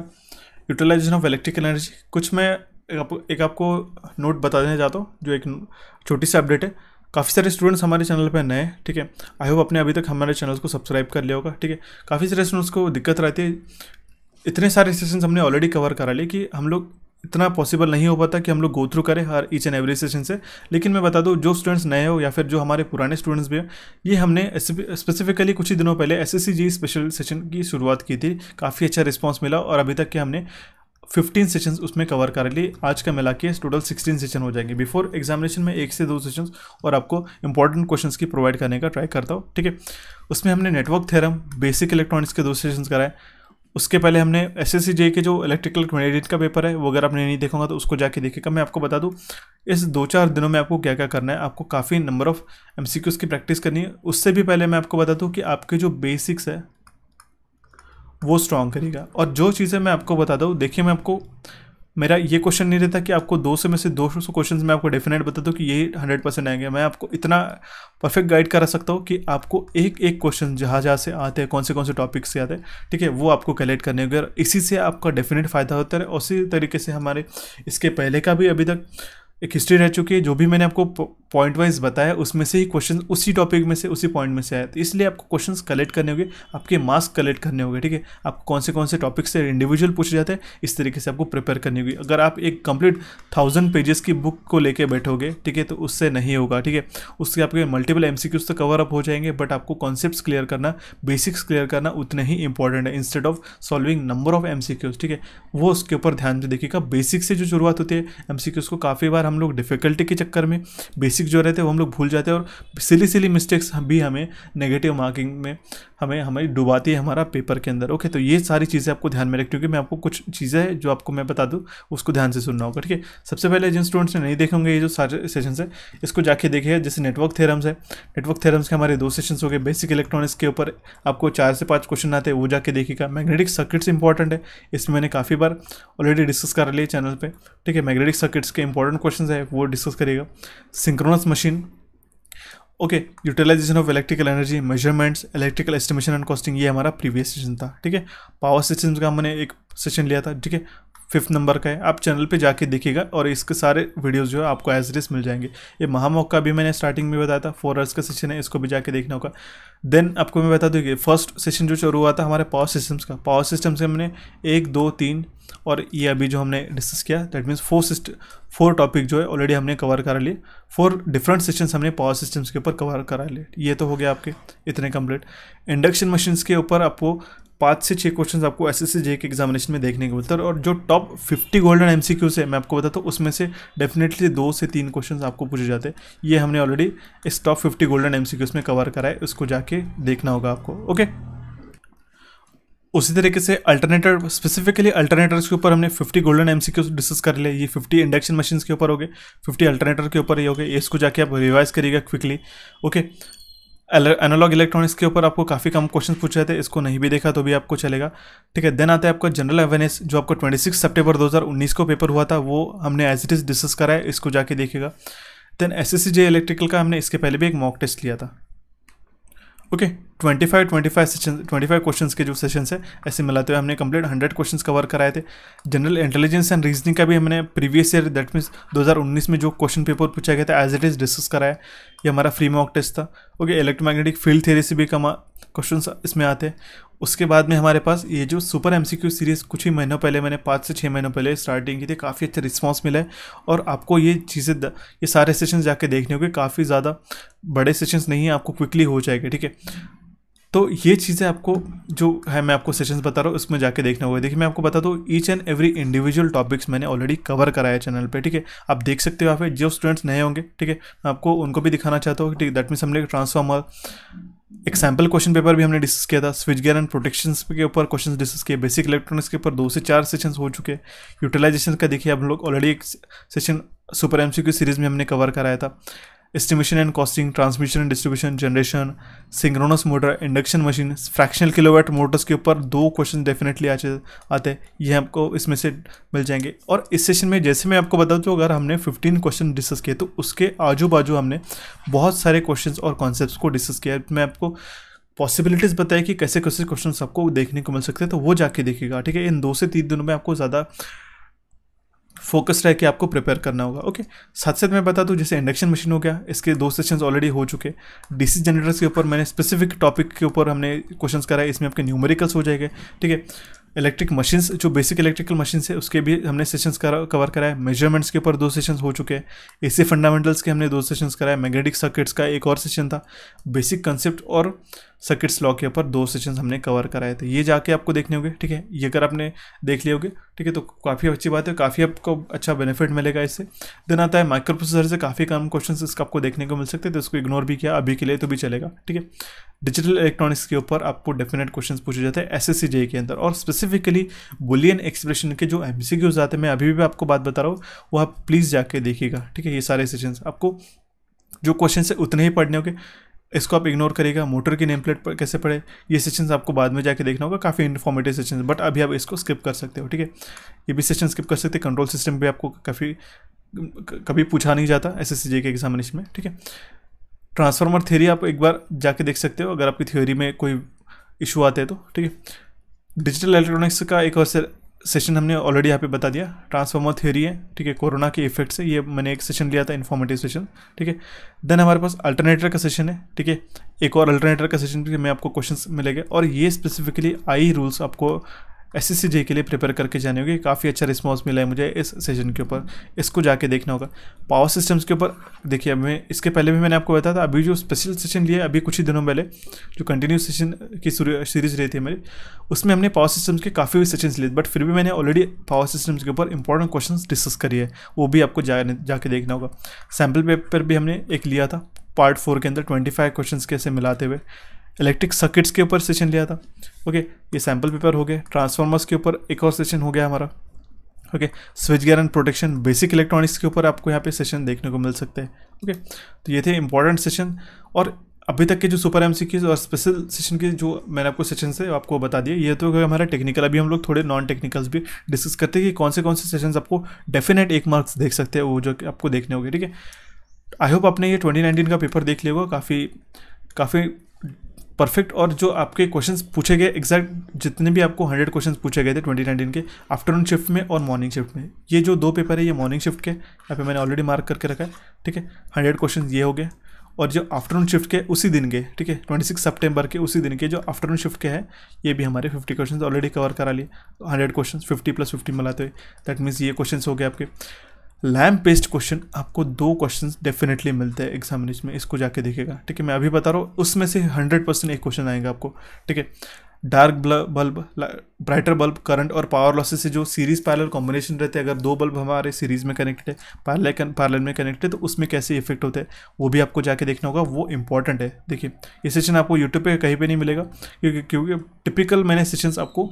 A: utilization of electric energy कुछ मैं एक, आप, एक आपको नोट बता देना चाहता हूँ जो एक छोटी सी अपडेट है काफ़ी सारे स्टूडेंट्स हमारे चैनल पर नए ठीक है आई होप अपने अभी तक हमारे चैनल को सब्सक्राइब कर लिया होगा ठीक है काफ़ी सारे स्टूडेंट्स को दिक्कत रहती है इतने सारे सेशन हमने ऑलरेडी कवर करा लिए कि हम लोग इतना पॉसिबल नहीं हो पाता कि हम लोग गो थ्रू करें हर ईच एंड एवरी सेशन से लेकिन मैं बता दूं जो स्टूडेंट्स नए हो या फिर जो हमारे पुराने स्टूडेंट्स भी हैं ये हमने स्पेसिफिकली कुछ ही दिनों पहले एस एस स्पेशल सेशन की शुरुआत की थी काफ़ी अच्छा रिस्पॉन्स मिला और अभी तक के हमने 15 सेशंस उसमें कवर कर लिए आज का मिला के टोटल 16 सेशन हो जाएंगे बिफोर एग्जामिनेशन में एक से दो सेशंस और आपको इंपॉर्टेंट क्वेश्चंस की प्रोवाइड करने का ट्राई करता हूँ ठीक है उसमें हमने नेटवर्क थेरम बेसिक इलेक्ट्रॉनिक्स के दो सेशंस कराए उसके पहले हमने एस एस के जो इलेक्ट्रिकल क्वेडिट का पेपर है वो अगर आपने नहीं देखा तो उसको जाके देखेगा मैं आपको बता दूँ इस दो चार दिनों में आपको क्या क्या करना है आपको काफ़ी नंबर ऑफ़ एम की प्रैक्टिस करनी है उससे भी पहले मैं आपको बता दूँ कि आपके जो बेसिक्स है वो स्ट्रॉन्ग करेगा और जो चीज़ें मैं आपको बता दूँ देखिए मैं आपको मेरा ये क्वेश्चन नहीं रहता कि आपको दो सौ में से दो सौ क्वेश्चन मैं आपको डेफिनेट बता दूँ कि ये हंड्रेड परसेंट आएंगे मैं आपको इतना परफेक्ट गाइड करा सकता हूँ कि आपको एक एक क्वेश्चन जहाँ जहाँ से आते हैं कौन से कौन से टॉपिक से आते हैं ठीक है वो आपको कलेक्ट करने होंगे और इसी से आपका डेफिनेट फ़ायदा होता है उसी तरीके से हमारे इसके पहले का भी अभी तक एक हिस्ट्री रह चुकी है जो भी मैंने आपको पॉइंट वाइज बताया उसमें से ही क्वेश्चन उसी टॉपिक में से उसी पॉइंट में से आया तो इसलिए आपको क्वेश्चन कलेक्ट करने होंगे आपके मार्क्स कलेक्ट करने होंगे ठीक है आपको कौन से कौन से टॉपिक से इंडिविजुअल पूछे जाते हैं इस तरीके से आपको प्रिपेयर करनी होगी अगर आप एक कंप्लीट थाउजेंड पेजेस की बुक को लेकर बैठोगे ठीक है तो उससे नहीं होगा ठीक है उससे आपके मल्टीपल एम तो कवर अप हो जाएंगे बट आपको कॉन्सेप्ट क्लियर करना बेसिक्स क्लियर करना उतने ही इंपॉर्टेंट है instead of solving number of M ठीक है वो उसके ऊपर ध्यान देखिएगा बेसिक से जो शुरुआत होती है एम को काफ़ी बार हम लोग डिफ़िकल्टी के चक्कर में बेसिक जो रहते हैं वो हम लोग भूल जाते हैं और सिली सिली मिस्टेक्स भी हमें नेगेटिव मार्किंग में हमें हमारी डुबाती है हमारा पेपर के अंदर ओके तो ये सारी चीज़ें आपको ध्यान में रखनी क्योंकि मैं आपको कुछ चीज़ें हैं जो आपको मैं बता दूँ उसको ध्यान से सुनना होगा ठीक है सबसे पहले जिन स्टूडेंट्स ने नहीं देखेंगे ये जो सारे सेशन है इसको जाके देखिए जैसे नेटवर्क थेरम्स है नेटवर्क थेरम्स के हमारे दो सेशन हो गए बेसिक इलेक्ट्रॉनिक्स के ऊपर आपको चार से पाँच क्वेश्चन आते हैं वो जाके देखेगा मैग्नेटिक सर्किट्स इंपॉर्टेंट है इसमें मैंने काफ़ी बार ऑलरेडी डिस्कस कर लिया चैनल पर ठीक है मैग्नेटिक सर्किट्स के इंपॉर्टेंट क्वेश्चन है वो डिस्कस करिएगा synchronous machine okay utilization of electrical energy measurements electrical estimation and costing ये हमारा प्रीवियस सेशन था ठीक है पावर सिस्टम्स का हमने एक सेशन लिया था ठीक है फिफ्थ नंबर का है आप चैनल पे जाके देखिएगा और इसके सारे वीडियोस जो है आपको एज रेस मिल जाएंगे ये महामौका का भी मैंने स्टार्टिंग में बताया था फोर आवर्स का सेशन है इसको भी जाके देखना होगा देन आपको मैं बता दूँगी फर्स्ट सेशन जो शुरू हुआ था हमारे पावर सिस्टम्स का पावर सिस्टम से हमने एक दो तीन और ये अभी जो हमने डिस्कस किया दैट मीन्स फोर सिस्ट फोर टॉपिक जो है ऑलरेडी हमने कवर करा लिए फोर डिफरेंट सेशंस हमने पावर सिस्टम्स के ऊपर कवर करा लिए ये तो हो गया आपके इतने कंप्लीट इंडक्शन मशीन्स के ऊपर आपको पाँच से छः क्वेश्चन आपको एस एस सी जे के एग्जामिनेशन में देखने को मिलता है और जो top fifty golden M C Q है मैं आपको बताता हूँ उसमें से डेफिनेटली दो से तीन क्वेश्चन आपको पूछे जाते हैं ये हमने ऑलरेडी इस top fifty golden M C Qs में कवर करा है उसको जाके देखना होगा आपको ओके उसी तरीके से अल्टरनेटर स्पेसिफिकली अल्टरनेटर्स के ऊपर हमने 50 गोल्डन एम डिस्कस कर लिया ये 50 इंडक्शन मशीन के ऊपर हो गए फिफ्टी अल्टरनेटर के ऊपर ये हो गए इसको जाके आप रिवाइज करिएगा क्विकली ओके एनालॉग इलेक्ट्रॉनिक्स के ऊपर आपको काफ़ी कम क्वेश्चन पूछे थे इसको नहीं भी देखा तो भी आपको चलेगा ठीक है देन आता है आपका जनरल अवेयरनेस जो आपको 26 सितंबर 2019 को पेपर हुआ था वो हमने एज इट इज़ डिस्कस करा है इसको जाके देखेगा देन एस इलेक्ट्रिकल का हमने इसके पहले भी एक मॉक टेस्ट लिया था okay okay, twenty five twenty five session twenty five question के जो सेशन है ऐसे मिलाते तो हुए हमने कंप्लीट हंड्रेड क्वेश्चन कवर कराए थे जनरल इंटेलिजेंस एंड रीजनिंग का भी हमने प्रीवियस ईयर दैट मीन्स 2019 में जो क्वेश्चन पेपर पूछा गया था एज इट इज़ डिस्कस कराया ये हमारा फ्री मॉक टेस्ट था ओके इलेक्ट्रोमैग्नेटिक फील्ड थेरी से भी कमा क्वेश्चन इसमें आते हैं उसके बाद में हमारे पास ये जो सुपर एम सीरीज़ कुछ ही महीनों पहले मैंने पाँच से छः महीनों पहले स्टार्टिंग की थी काफ़ी अच्छे रिस्पॉन्स मिले और आपको ये चीज़ें ये सारे सेशन जाके देखने होंगे काफ़ी ज़्यादा बड़े सेशन नहीं है आपको क्विकली हो जाएगा ठीक है तो ये चीज़ें आपको जो है मैं आपको सेशंस बता रहा हूँ उसमें जाके देखना होगा देखिए मैं आपको बता दूँ each and every individual topics मैंने ऑलरेडी कवर कराया चैनल पे ठीक है आप देख सकते हो आप जो स्टूडेंट्स नए होंगे ठीक है मैं आपको उनको भी दिखाना चाहता हूँ ठीक है दैट मीन्स हमने ट्रांसफॉर्मर एक सैम्पल क्वेश्चन पेपर भी हमने डिस्कस किया था स्विच गेयर एंड प्रोटेक्शन के ऊपर क्वेश्चन डिस्कस किए बेसिक इलेक्ट्रॉनिक्स के ऊपर दो से चार सेशन हो चुके हैं यूटिलाइजेशन का देखिए हम लोग ऑलरेडी एक सेशन सुपर एम सीरीज़ में हमने कवर कराया था estimation and costing transmission and distribution generation synchronous motor induction machine fractional kilowatt motors के ऊपर दो क्वेश्चन डेफिनेटली आते आते हैं ये आपको इसमें से मिल जाएंगे और इस सेशन में जैसे मैं आपको बता दूँ तो अगर हमने 15 क्वेश्चन डिस्कस किए तो उसके आजू बाजू हमने बहुत सारे क्वेश्चन और कॉन्सेप्ट को डिस्कस किया मैं आपको पॉसिबिलिटीज़ बताए कि कैसे कैसे क्वेश्चन आपको देखने को मिल सकते हैं तो वो जाके देखिएगा ठीक है इन दो से तीन दिनों में आपको ज़्यादा फोकस रह के आपको प्रिपेयर करना होगा ओके साथ साथ मैं बता दूँ जैसे इंडक्शन मशीन हो गया इसके दो सेशंस ऑलरेडी हो चुके डीसी जनरेटर्स के ऊपर मैंने स्पेसिफिक टॉपिक के ऊपर हमने क्वेश्चंस कराए इसमें आपके न्यूमेरिकल्स हो जाएंगे ठीक है इलेक्ट्रिक मशीन्स जो बेसिक इलेक्ट्रिकल मशीन्स है उसके भी हमने सेशंस कवर कराए मेजरमेंट्स के ऊपर दो सेशंस हो चुके हैं एसी फंडामेंटल्स के हमने दो सेशंस कराए मैग्नेटिक सर्किट्स का एक और सेशन था बेसिक कंसेप्ट और सर्किट्स लॉ के ऊपर दो सेशंस हमने कवर कराए थे ये जाके आपको देखने होंगे ठीक है ये अगर आपने देख लिया होगे ठीक है तो काफ़ी अच्छी बात है काफ़ी आपको अच्छा बेनिफिट मिलेगा इससे देन आता है माइक्रो प्रोसेसर से काफ़ी कम क्वेश्चन इसका आपको देखने को मिल सकते हैं तो इसको इग्नोर भी किया अभी के लिए तो भी चलेगा ठीक है डिजिटल इलेक्ट्रॉनिक्स के ऊपर आपको डेफिनेट क्वेश्चंस पूछे जाते हैं एस एस सी के अंदर और स्पेसिफिकली बुलियन एक्सप्रेशन के जो एम सी आते हैं मैं अभी भी आपको बात बता रहा हूँ वो आप प्लीज़ जाके देखिएगा ठीक है ये सारे सेशन आपको जो क्वेश्चन है उतने ही पढ़ने होंगे इसको आप इग्नोर करेगा मोटर की नेम प्लेट पर कैसे पढ़े ये सेशंस आपको बाद में जाके देखना होगा काफ़ी इन्फॉर्मेटिव सेशंस बट अभी आप इसको स्किप कर सकते हो ठीक है ये भी सेशन स्किप कर सकते हैं कंट्रोल सिस्टम भी आपको काफ़ी कभी पूछा नहीं जाता एस एस के एग्जामिनेशन में ठीक है ट्रांसफार्मर थ्योरी आप एक बार जाके देख सकते हो अगर आपकी थ्योरी में कोई इशू आते हैं तो ठीक है डिजिटल इलेक्ट्रॉनिक्स का एक और सेशन हमने ऑलरेडी यहाँ पे बता दिया ट्रांसफार्मर थ्योरी है ठीक है कोरोना के इफेक्ट से ये मैंने एक सेशन लिया था इन्फॉर्मेटिव सेशन ठीक है देन हमारे पास अल्टरनेटर का सेशन है ठीक है एक और अल्टरनेटर का सेशन मैं आपको क्वेश्चन मिलेगा और ये स्पेसिफिकली आई रूल्स आपको एस जे के लिए प्रिपेयर करके जाने होगी काफ़ी अच्छा रिस्पॉन्स मिला है मुझे इस सेशन के ऊपर इसको जाके देखना होगा पावर सिस्टम्स के ऊपर देखिए मैं इसके पहले भी मैंने आपको बताया था अभी जो स्पेशल सेशन लिया अभी कुछ ही दिनों पहले जो कंटिन्यू सेशन की सीरीज रही थी मेरी उसमें हमने पावर सिस्टम्स के काफ़ी सेशन लिए बट फिर भी मैंने ऑलरेडी पावर सिस्टम्स के ऊपर इंपॉर्टेंट क्वेश्चन डिस्कस करी है वो भी आपको जाने जाके देखना होगा सैम्पल पेपर भी हमने एक लिया था पार्ट फोर के अंदर ट्वेंटी फाइव क्वेश्चन कैसे मिलाते हुए इलेक्ट्रिक सर्किट्स के ऊपर सेशन लिया था ओके ये सैम्पल पेपर हो गए ट्रांसफार्मर्स के ऊपर एक और सेशन हो गया हमारा okay switch gear and protection basic electronics के ऊपर आपको यहाँ पे सेशन देखने को मिल सकते हैं ओके okay? तो ये थे इंपॉर्टेंट सेशन और अभी तक के जो सुपर एम और स्पेशल सेशन के जो मैंने आपको सेशन से आपको बता दिए ये तो हमारा टेक्निकल अभी हम लोग थोड़े नॉन टेक्निकल्स भी डिस्कस करते हैं कि कौन से कौन से सेशन आपको डेफिनेट एक मार्क्स देख सकते हैं वो जो आपको देखने होंगे ठीक है आई होप आपने ये 2019 का पेपर देख लिया होगा काफ़ी काफ़ी परफेक्ट और जो आपके क्वेश्चंस पूछे गए एग्जैक्ट जितने भी आपको हंड्रेड क्वेश्चन पूछे गए थे ट्वेंटी नाइनटीन के आफ्टरनून शिफ्ट में और मॉर्निंग शिफ्ट में ये जो दो पेपर है ये मॉर्निंग शिफ्ट के यहाँ पे मैंने ऑलरेडी मार्क करके रखा है ठीक है हंड्रेड क्वेश्चन ये हो गए और जो आफ्टरनून शिफ्ट के उसी दिन के ठीक है ट्वेंटी सिक्स सेप्टेम्बर के उसी दिन के जो आफ्टरनून शिफ्ट के हैं ये भी हमारे फिफ्टी क्वेश्चन ऑलरेडी कवर करा लिए hundred question fifty plus fifty मिलाते हुए दैट मीन्स ये क्वेश्चन हो गए आपके लैम्प बेस्ड क्वेश्चन आपको दो क्वेश्चन डेफिनेटली मिलते हैं एग्जामिनेशन में इसको जाके देखेगा ठीक है मैं अभी बता रहा हूँ उसमें से हंड्रेड परसेंट एक क्वेश्चन आएगा आपको ठीक है dark bulb brighter bulb current और पावर लॉसेस से जो सीरीज पैरल कॉम्बिनेशन रहते हैं अगर दो बल्ब हमारे सीरीज में कनेक्टेड है पैरल पैरल में कनेक्टेड है तो उसमें कैसे इफेक्ट होते हैं वो भी आपको जाके देखना होगा वो इंपॉर्टेंट है देखिए ये सेशन आपको यूट्यूब पे कहीं पे नहीं मिलेगा क्योंकि क्योंकि टिपिकल मैंने सेशन आपको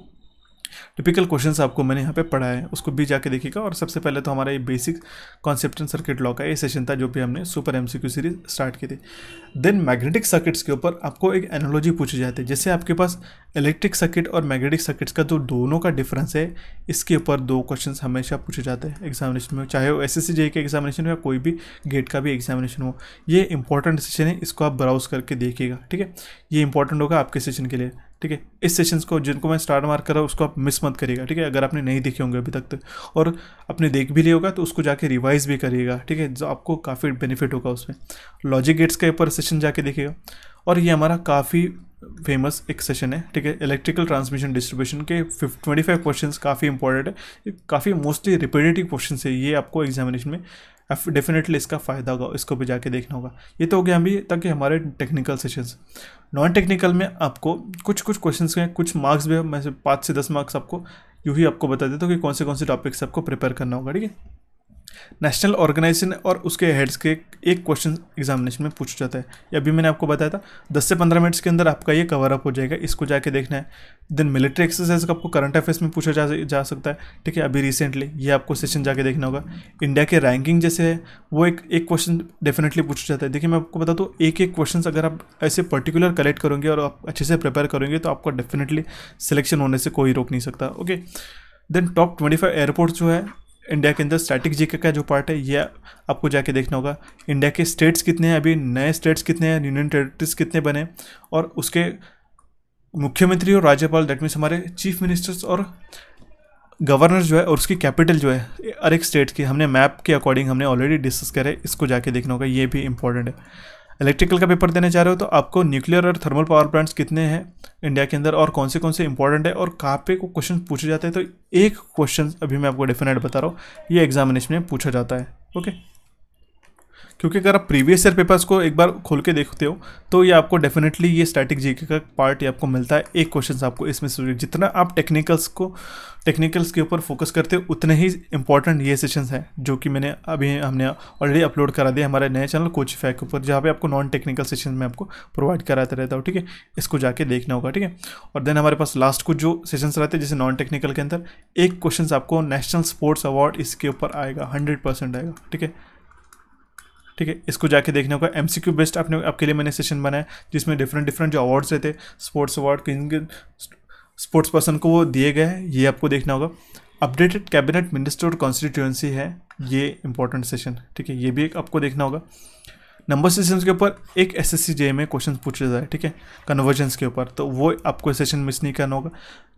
A: टिपिकल क्वेश्चन आपको मैंने यहाँ पे पढ़ा है उसको भी जाके देखिएगा और सबसे पहले तो हमारा ये basic concept and circuit law का ये सेशन था जो भी हमने सुपर एम सीरीज स्टार्ट की थी देन मैग्नेटिक सर्किट्स के ऊपर आपको एक एनोलॉजी पूछी जाती है जैसे आपके पास इलेक्ट्रिक सर्किट और मैग्नेटिक सर्किट्स का जो तो दोनों का डिफरेंस है इसके ऊपर दो क्वेश्चन हमेशा पूछे जाते हैं एग्जामिनेशन में चाहे वो एस एस के एग्जामिनेशन हो या कोई भी गेट का भी एग्जामिनेशन हो ये इंपॉर्टेंट सेशन है इसको आप ब्राउज करके देखिएगा ठीक है ये इंपॉर्टेंट होगा आपके सेशन के लिए ठीक है इस सेशंस को जिनको मैं स्टार मार्क कर रहा हूँ उसको आप मिस मत करिएगा ठीक है अगर आपने नहीं देखे होंगे अभी तक तो और आपने देख भी लिया होगा तो उसको जाके रिवाइज भी करिएगा ठीक है जो आपको काफ़ी बेनिफिट होगा उसमें लॉजिक गेट्स के ऊपर सेशन जाके देखिएगा और ये हमारा काफ़ी फेमस एक सेशन है ठीक है इलेक्ट्रिकल ट्रांसमिशन डिस्ट्रीब्यूशन के ट्वेंटी फाइव क्वेश्चन काफ़ी इंपॉर्टेंट है काफ़ी मोस्टली रिपीटेटिव क्वेश्चन है ये आपको एग्जामिनेशन में डेफिनेटली इसका फ़ायदा होगा इसको भी जाके देखना होगा ये तो हो गया अभी तक हमारे टेक्निकल सेशंस नॉन टेक्निकल में आपको कुछ कुछ क्वेश्चंस के कुछ मार्क्स भी मैं पाँच से दस मार्क्स आपको यूँ ही आपको बता देता हूँ कि कौन से कौन से टॉपिक्स आपको प्रिपेयर करना होगा ठीक है नेशनल ऑर्गेनाइजेशन और उसके हेड्स के एक क्वेश्चन एग्जामिनेशन में पूछा जाता है ये अभी मैंने आपको बताया था दस से पंद्रह मिनट्स के अंदर आपका ये कवर अप हो जाएगा इसको जाके देखना है देन मिलिट्री एक्सरसाइज का आपको करंट अफेयर्स में पूछा जा, जा सकता है ठीक है अभी रिसेंटली ये आपको सेशन जाके देखना होगा इंडिया के रैंकिंग जैसे है वो एक एक क्वेश्चन डेफिनेटली पूछा जाता है देखिए मैं आपको बता दूँ एक एक क्वेश्चन अगर आप ऐसे पर्टिकुलर कलेक्ट करोगे और आप अच्छे से प्रिपेयर करोगे तो आपका डेफिनेटली सिलेक्शन होने से कोई रोक नहीं सकता okay then top twenty five airport जो है इंडिया के अंदर स्टैटिक जीके का जो पार्ट है ये आपको जाके देखना होगा इंडिया के स्टेट्स कितने हैं अभी नए स्टेट्स कितने हैं यूनियन टेरेटरीज कितने बने और उसके मुख्यमंत्री और राज्यपाल दैट मीन्स हमारे चीफ मिनिस्टर्स और गवर्नर जो है और उसकी कैपिटल जो है हर एक स्टेट की हमने मैप के अकॉर्डिंग हमने ऑलरेडी डिस्कस करे इसको जाके देखना होगा ये भी इंपॉर्टेंट है इलेक्ट्रिकल का पेपर देने जा रहे हो तो आपको न्यूक्लियर और थर्मल पावर प्लांट्स कितने हैं इंडिया के अंदर और कौन से कौन से इंपॉर्टेंट है और कहाँ पे को क्वेश्चन पूछे जाते हैं तो एक क्वेश्चन अभी मैं आपको डेफिनेट बता रहा हूँ ये एग्जामिनेशन में पूछा जाता है ओके क्योंकि अगर आप प्रीवियस ईयर पेपर्स को एक बार खोल के देखते हो तो ये आपको डेफिनेटली ये स्टैटिक जीके का पार्ट ये आपको मिलता है एक क्वेश्चन आपको इसमें से जितना आप टेक्निकल्स को टेक्निकल्स के ऊपर फोकस करते हो उतने ही इंपॉर्टेंट ये सेशंस हैं जो कि मैंने अभी हमने ऑलरेडी अपलोड करा दिया हमारे नए चैनल कोच फैक के ऊपर जहाँ पे आपको नॉन टेक्निकल सेशन में आपको प्रोवाइड कराता रहता हूँ ठीक है इसको जाके देखना होगा ठीक है और देन हमारे पास लास्ट कुछ जो सेशंस रहते हैं जैसे नॉन टेक्निकल के अंदर एक क्वेश्चन आपको नेशनल स्पोर्ट्स अवार्ड इसके ऊपर आएगा हंड्रेड आएगा ठीक है ठीक है इसको जाके देखने को एम सी क्यू बेस्ट अपने आपके लिए मैंने सेशन बनाया जिसमें डिफरेंट डिफरेंट जो अवार्ड्स रहते स्पोर्ट्स अवार्ड किन स्पोर्ट्स पर्सन को वो दिए गए हैं ये आपको देखना होगा अपडेटेड कैबिनेट मिनिस्टर और कॉन्स्टिट्यूंसी है ये इंपॉर्टेंट सेशन ठीक है ये भी एक आपको देखना होगा नंबर सिस्टम्स के ऊपर एक एस एस सी जे में क्वेश्चन पूछे जाए ठीक है कन्वर्जेंस के ऊपर तो वो आपको सेशन मिस नहीं करना होगा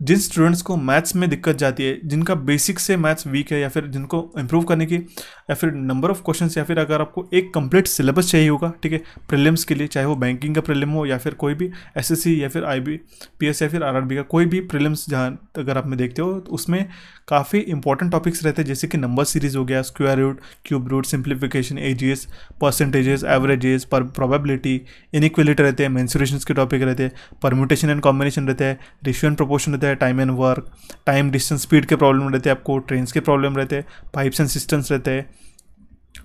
A: जिन स्टूडेंट्स को मैथ्स में दिक्कत जाती है जिनका बेसिक से मैथ्स वीक है या फिर जिनको इम्प्रूव करने की या फिर नंबर ऑफ क्वेश्चंस या फिर अगर आपको एक कंप्लीट सिलेबस चाहिए होगा ठीक है प्रीलिम्स के लिए चाहे वो बैंकिंग का प्रीलिम हो या फिर कोई भी एसएससी या फिर आईबीपीएस या फिर आर का कोई भी प्रिलिम्स जहाँ अगर आप में देखते हो तो उसमें काफ़ी इंपॉर्टेंट टॉपिक्स रहते हैं जैसे कि नंबर सीरीज हो गया square root cube root simplification ages percentages averages पर प्रोबेबिलिटी इनिक्वलिटी रहते हैं मैंसुरेशन के टॉपिक रहते हैं परम्यूटेशन एंड कॉम्बिनेशन रहते हैं रिश्यू एंड प्रोपोशन रहते हैं है time and work time distance speed के प्रॉब्लम रहते हैं आपको ट्रेन के प्रॉब्लम रहते हैं पाइप्स एंड सिस्टम्स रहते हैं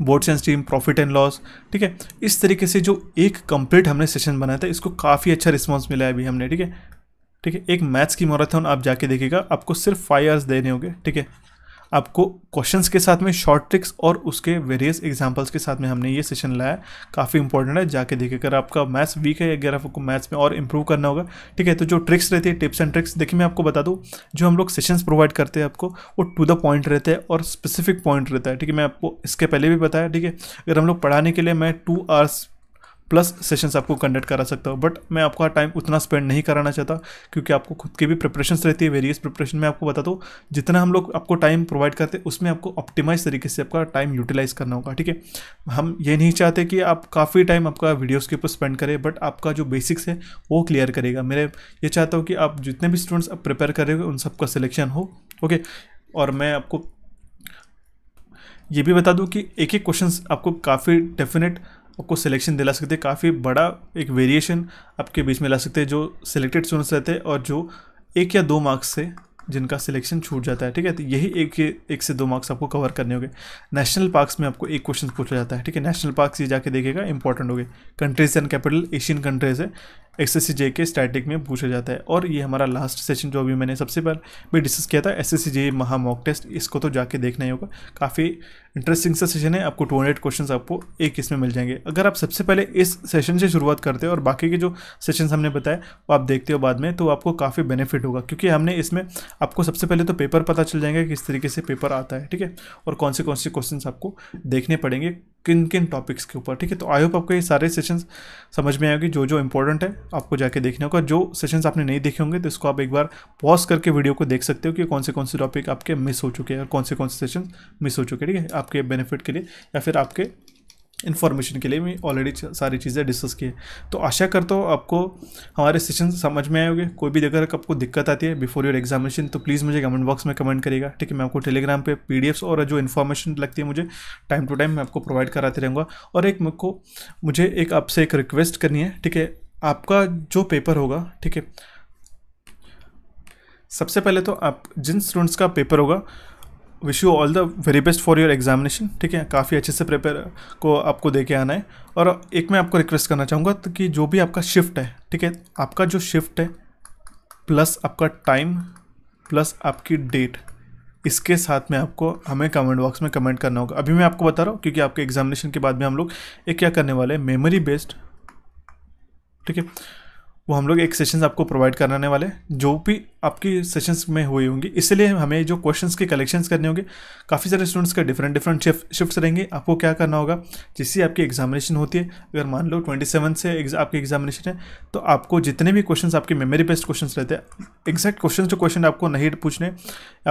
A: boats and stream profit and loss ठीक है इस तरीके से जो एक कंप्लीट हमने सेशन बनाया था इसको काफ़ी अच्छा रिस्पॉन्स मिला है अभी हमने ठीक है ठीक है एक मैथ्स की मैराथन आप जाके देखिएगा आपको सिर्फ फाइव आवर्स देने होंगे ठीक है आपको क्वेश्चंस के साथ में शॉर्ट ट्रिक्स और उसके वेरियस एग्जांपल्स के साथ में हमने ये सेशन लाया काफ़ी इंपॉर्टेंट है जाके देखिए अगर आपका मैथ्स वीक है अगर आपको मैथ्स में और इंप्रूव करना होगा ठीक है तो जो ट्रिक्स रहती है टिप्स एंड ट्रिक्स देखिए मैं आपको बता दूँ जो हम लोग सेशन प्रोवाइड करते हैं आपको वो टू द पॉइंट रहते हैं और स्पेसिफिक पॉइंट रहता है ठीक है मैं आपको इसके पहले भी बताया ठीक है अगर हम लोग पढ़ाने के लिए मैं टू आवर्स प्लस सेशंस आपको कंडक्ट करा सकता हूँ बट मैं आपका टाइम उतना स्पेंड नहीं कराना चाहता क्योंकि आपको खुद की भी प्रिपरेशन रहती है वेरियस प्रिपरेशन में आपको बता दो जितना हम लोग आपको टाइम प्रोवाइड करते हैं उसमें आपको ऑप्टिमाइज तरीके से आपका टाइम यूटिलाइज करना होगा ठीक है हम ये नहीं चाहते कि आप काफ़ी टाइम आपका वीडियोज़ के ऊपर स्पेंड करें बट आपका जो बेसिक्स है वो क्लियर करेगा मेरे ये चाहता हूँ कि आप जितने भी स्टूडेंट्स आप प्रिपेयर करेंगे उन सबका सिलेक्शन हो ओके और मैं आपको ये भी बता दूँ कि एक एक क्वेश्चन आपको काफ़ी डेफिनेट आपको सिलेक्शन दिला सकते हैं काफ़ी बड़ा एक वेरिएशन आपके बीच में ला सकते हैं जो सिलेक्टेड स्टूडेंट्स रहते हैं और जो एक या दो मार्क्स से जिनका सिलेक्शन छूट जाता है ठीक है तो यही एक एक से दो मार्क्स आपको कवर करने होंगे नेशनल पार्क्स में आपको एक क्वेश्चन पूछा जाता है ठीक है नेशनल पार्क्स ये जाके देखेगा इंपॉर्टेंट हो गए countries and capital Asian countries है एस एस के स्टैटिक में पूछा जाता है और ये हमारा लास्ट सेशन जो अभी मैंने सबसे पहले भी डिस्कस किया था एस एस सी महामॉक टेस्ट इसको तो जाके देखना ही होगा काफ़ी इंटरेस्टिंग सा सेशन है आपको 200 क्वेश्चंस आपको एक इसमें मिल जाएंगे अगर आप सबसे पहले इस सेशन से शुरुआत करते हो और बाकी के जो सेशन हमने बताए वो आप देखते हो बाद में तो आपको काफ़ी बेनिफिट होगा क्योंकि हमने इसमें आपको सबसे पहले तो पेपर पता चल जाएगा किस तरीके से पेपर आता है ठीक है और कौन से कौन से क्वेश्चन आपको देखने पड़ेंगे किन किन टॉपिक्स के ऊपर ठीक है तो आई होप आपको ये सारे सेशन समझ में आएंगे जो जो इंपॉर्टेंट है आपको जाके देखना होगा जो सेशंस आपने नहीं देखे होंगे तो इसको आप एक बार पॉज करके वीडियो को देख सकते हो कि कौन से कौन से टॉपिक आपके मिस हो चुके हैं और कौन से कौन से सेशन मिस हो चुके हैं ठीक है आपके बेनिफिट के लिए या फिर आपके इन्फॉर्मेशन के लिए भी ऑलरेडी सारी चीज़ें डिस्कस की है तो आशा करता हूँ आपको हमारे सेशन समझ में आए होंगे कोई भी अगर आपको दिक्कत आती है बिफोर योर एग्जामिनेशन तो प्लीज़ मुझे कमेंट बॉक्स में कमेंट करिएगा ठीक है मैं आपको टेलीग्राम पे पीडीएफ्स और जो इन्फॉर्मेशन लगती है मुझे टाइम टू टाइम मैं आपको प्रोवाइड कराते रहूँगा और एक मुझे एक आपसे एक रिक्वेस्ट करनी है ठीक है आपका जो पेपर होगा ठीक है सबसे पहले तो आप जिन स्टूडेंट्स का पेपर होगा wish you all the very best for your examination ठीक है काफ़ी अच्छे से प्रिपेयर को आपको दे के आना है और एक मैं आपको रिक्वेस्ट करना चाहूँगा तो कि जो भी आपका शिफ्ट है ठीक है आपका जो शिफ्ट है प्लस आपका टाइम प्लस आपकी डेट इसके साथ में आपको हमें कमेंट बॉक्स में कमेंट करना होगा अभी मैं आपको बता रहा हूँ क्योंकि आपके एग्जामिनेशन के बाद में हम लोग एक क्या करने वाले हैं मेमोरी बेस्ड ठीक है वो हम लोग एक सेशंस आपको प्रोवाइड कराने वाले जो भी आपकी सेशंस में हुई होंगी इसलिए हमें जो क्वेश्चंस के कलेक्शंस करने होंगे काफ़ी सारे स्टूडेंट्स के डिफरेंट डिफरेंट शिफ्ट शिफ्ट रहेंगे आपको क्या करना होगा जिससे आपकी एग्जामिनेशन होती है अगर मान लो ट्वेंटी सेवन से आपकी एग्जामिनेशन है तो आपको जितने भी क्वेश्चन आपके मेमोरी बेस्ड क्वेश्चन रहते हैं एग्जैक्ट क्वेश्चन जो क्वेश्चन आपको नहीं पूछने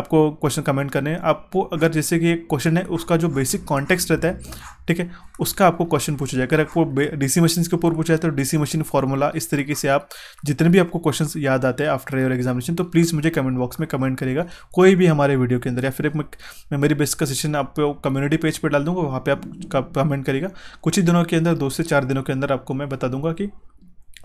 A: आपको क्वेश्चन कमेंट करने आपको अगर जैसे कि एक क्वेश्चन है उसका जो बेसिक कॉन्टेक्स्ट रहता है ठीक है उसका आपको क्वेश्चन पूछा जाए अगर आपको सी मशीन के ऊपर पूछा जाए तो डी सी मशीन फार्मूला इस तरीके से आप जितने भी आपको क्वेश्चन याद आते हैं आफ्टर योर एग्जामिनेशन तो प्लीज़ मुझे कमेंट बॉक्स में कमेंट करेगा कोई भी हमारे वीडियो के अंदर या फिर मैं मेरी बेस्ट का सेशन आप कम्युनिटी पेज पर डाल दूँगा वहाँ पर आप कमेंट करेगा कुछ ही दिनों के अंदर दो से चार दिनों के अंदर आपको मैं बता दूंगा कि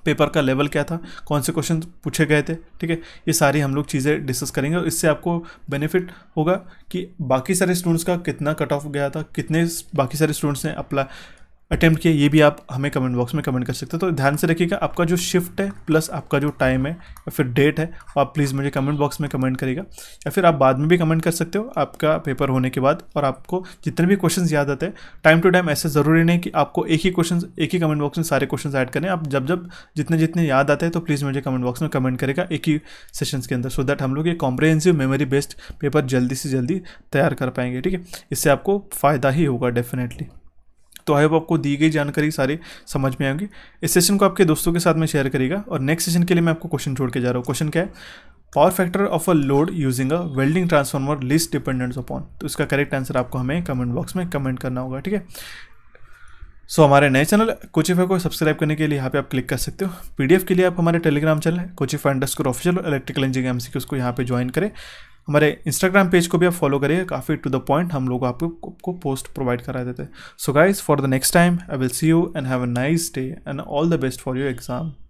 A: पेपर का लेवल क्या था कौन से क्वेश्चन पूछे गए थे ठीक है ये सारी हम लोग चीज़ें डिस्कस करेंगे और इससे आपको बेनिफिट होगा कि बाकी सारे स्टूडेंट्स का कितना कट ऑफ गया था कितने बाकी सारे स्टूडेंट्स ने अप्लाई अटैम्प्ट किया ये भी आप हमें कमेंट बॉक्स में कमेंट कर सकते हो तो ध्यान से रखिएगा आपका जो शिफ्ट है प्लस आपका जो टाइम है या फिर डेट है वो आप प्लीज़ मुझे कमेंट बॉक्स में कमेंट करेगा या फिर आप बाद में भी कमेंट कर सकते हो आपका पेपर होने के बाद और आपको जितने भी क्वेश्चन याद आते हैं टाइम टू टाइम ऐसे ज़रूरी नहीं कि आपको एक ही क्वेश्चन एक ही कमेंट बॉक्स में सारे क्वेश्चन ऐड करें आप जब जब जितने जितने याद आते हैं तो प्लीज़ मुझे कमेंट बॉक्स में कमेंट करेगा एक ही सेशन के अंदर सो दैट हम लोग ये कॉम्प्रहेंसिव मेमोरी बेस्ड पेपर जल्दी से जल्दी तैयार कर पाएंगे ठीक है इससे आपको फ़ायदा ही होगा डेफिनेटली तो आई होप आपको दी गई जानकारी सारी समझ में आएंगे इस सेशन को आपके दोस्तों के साथ में शेयर करेगा और नेक्स्ट सेशन के लिए मैं आपको क्वेश्चन छोड़ के जा रहा हूँ क्वेश्चन क्या है power factor of a load using a welding transformer list dependents upon तो इसका करेक्ट आंसर आपको हमें कमेंट बॉक्स में कमेंट करना होगा ठीक है सो so, हमारे नए चैनल कोचिफा को सब्सक्राइब करने के लिए यहाँ पे आप क्लिक कर सकते हो पीडीएफ के लिए आप हमारे टेलीग्राम चैनल है कोचिफा official electrical engineer M C उसको यहाँ पे ज्वाइन करें हमारे इंस्टाग्राम पेज को भी आप फॉलो करिए काफ़ी टू द पॉइंट हम लोग आपको को पोस्ट प्रोवाइड करा देते हैं so guys for the next time I will see you and have a nice day and all the best for your exam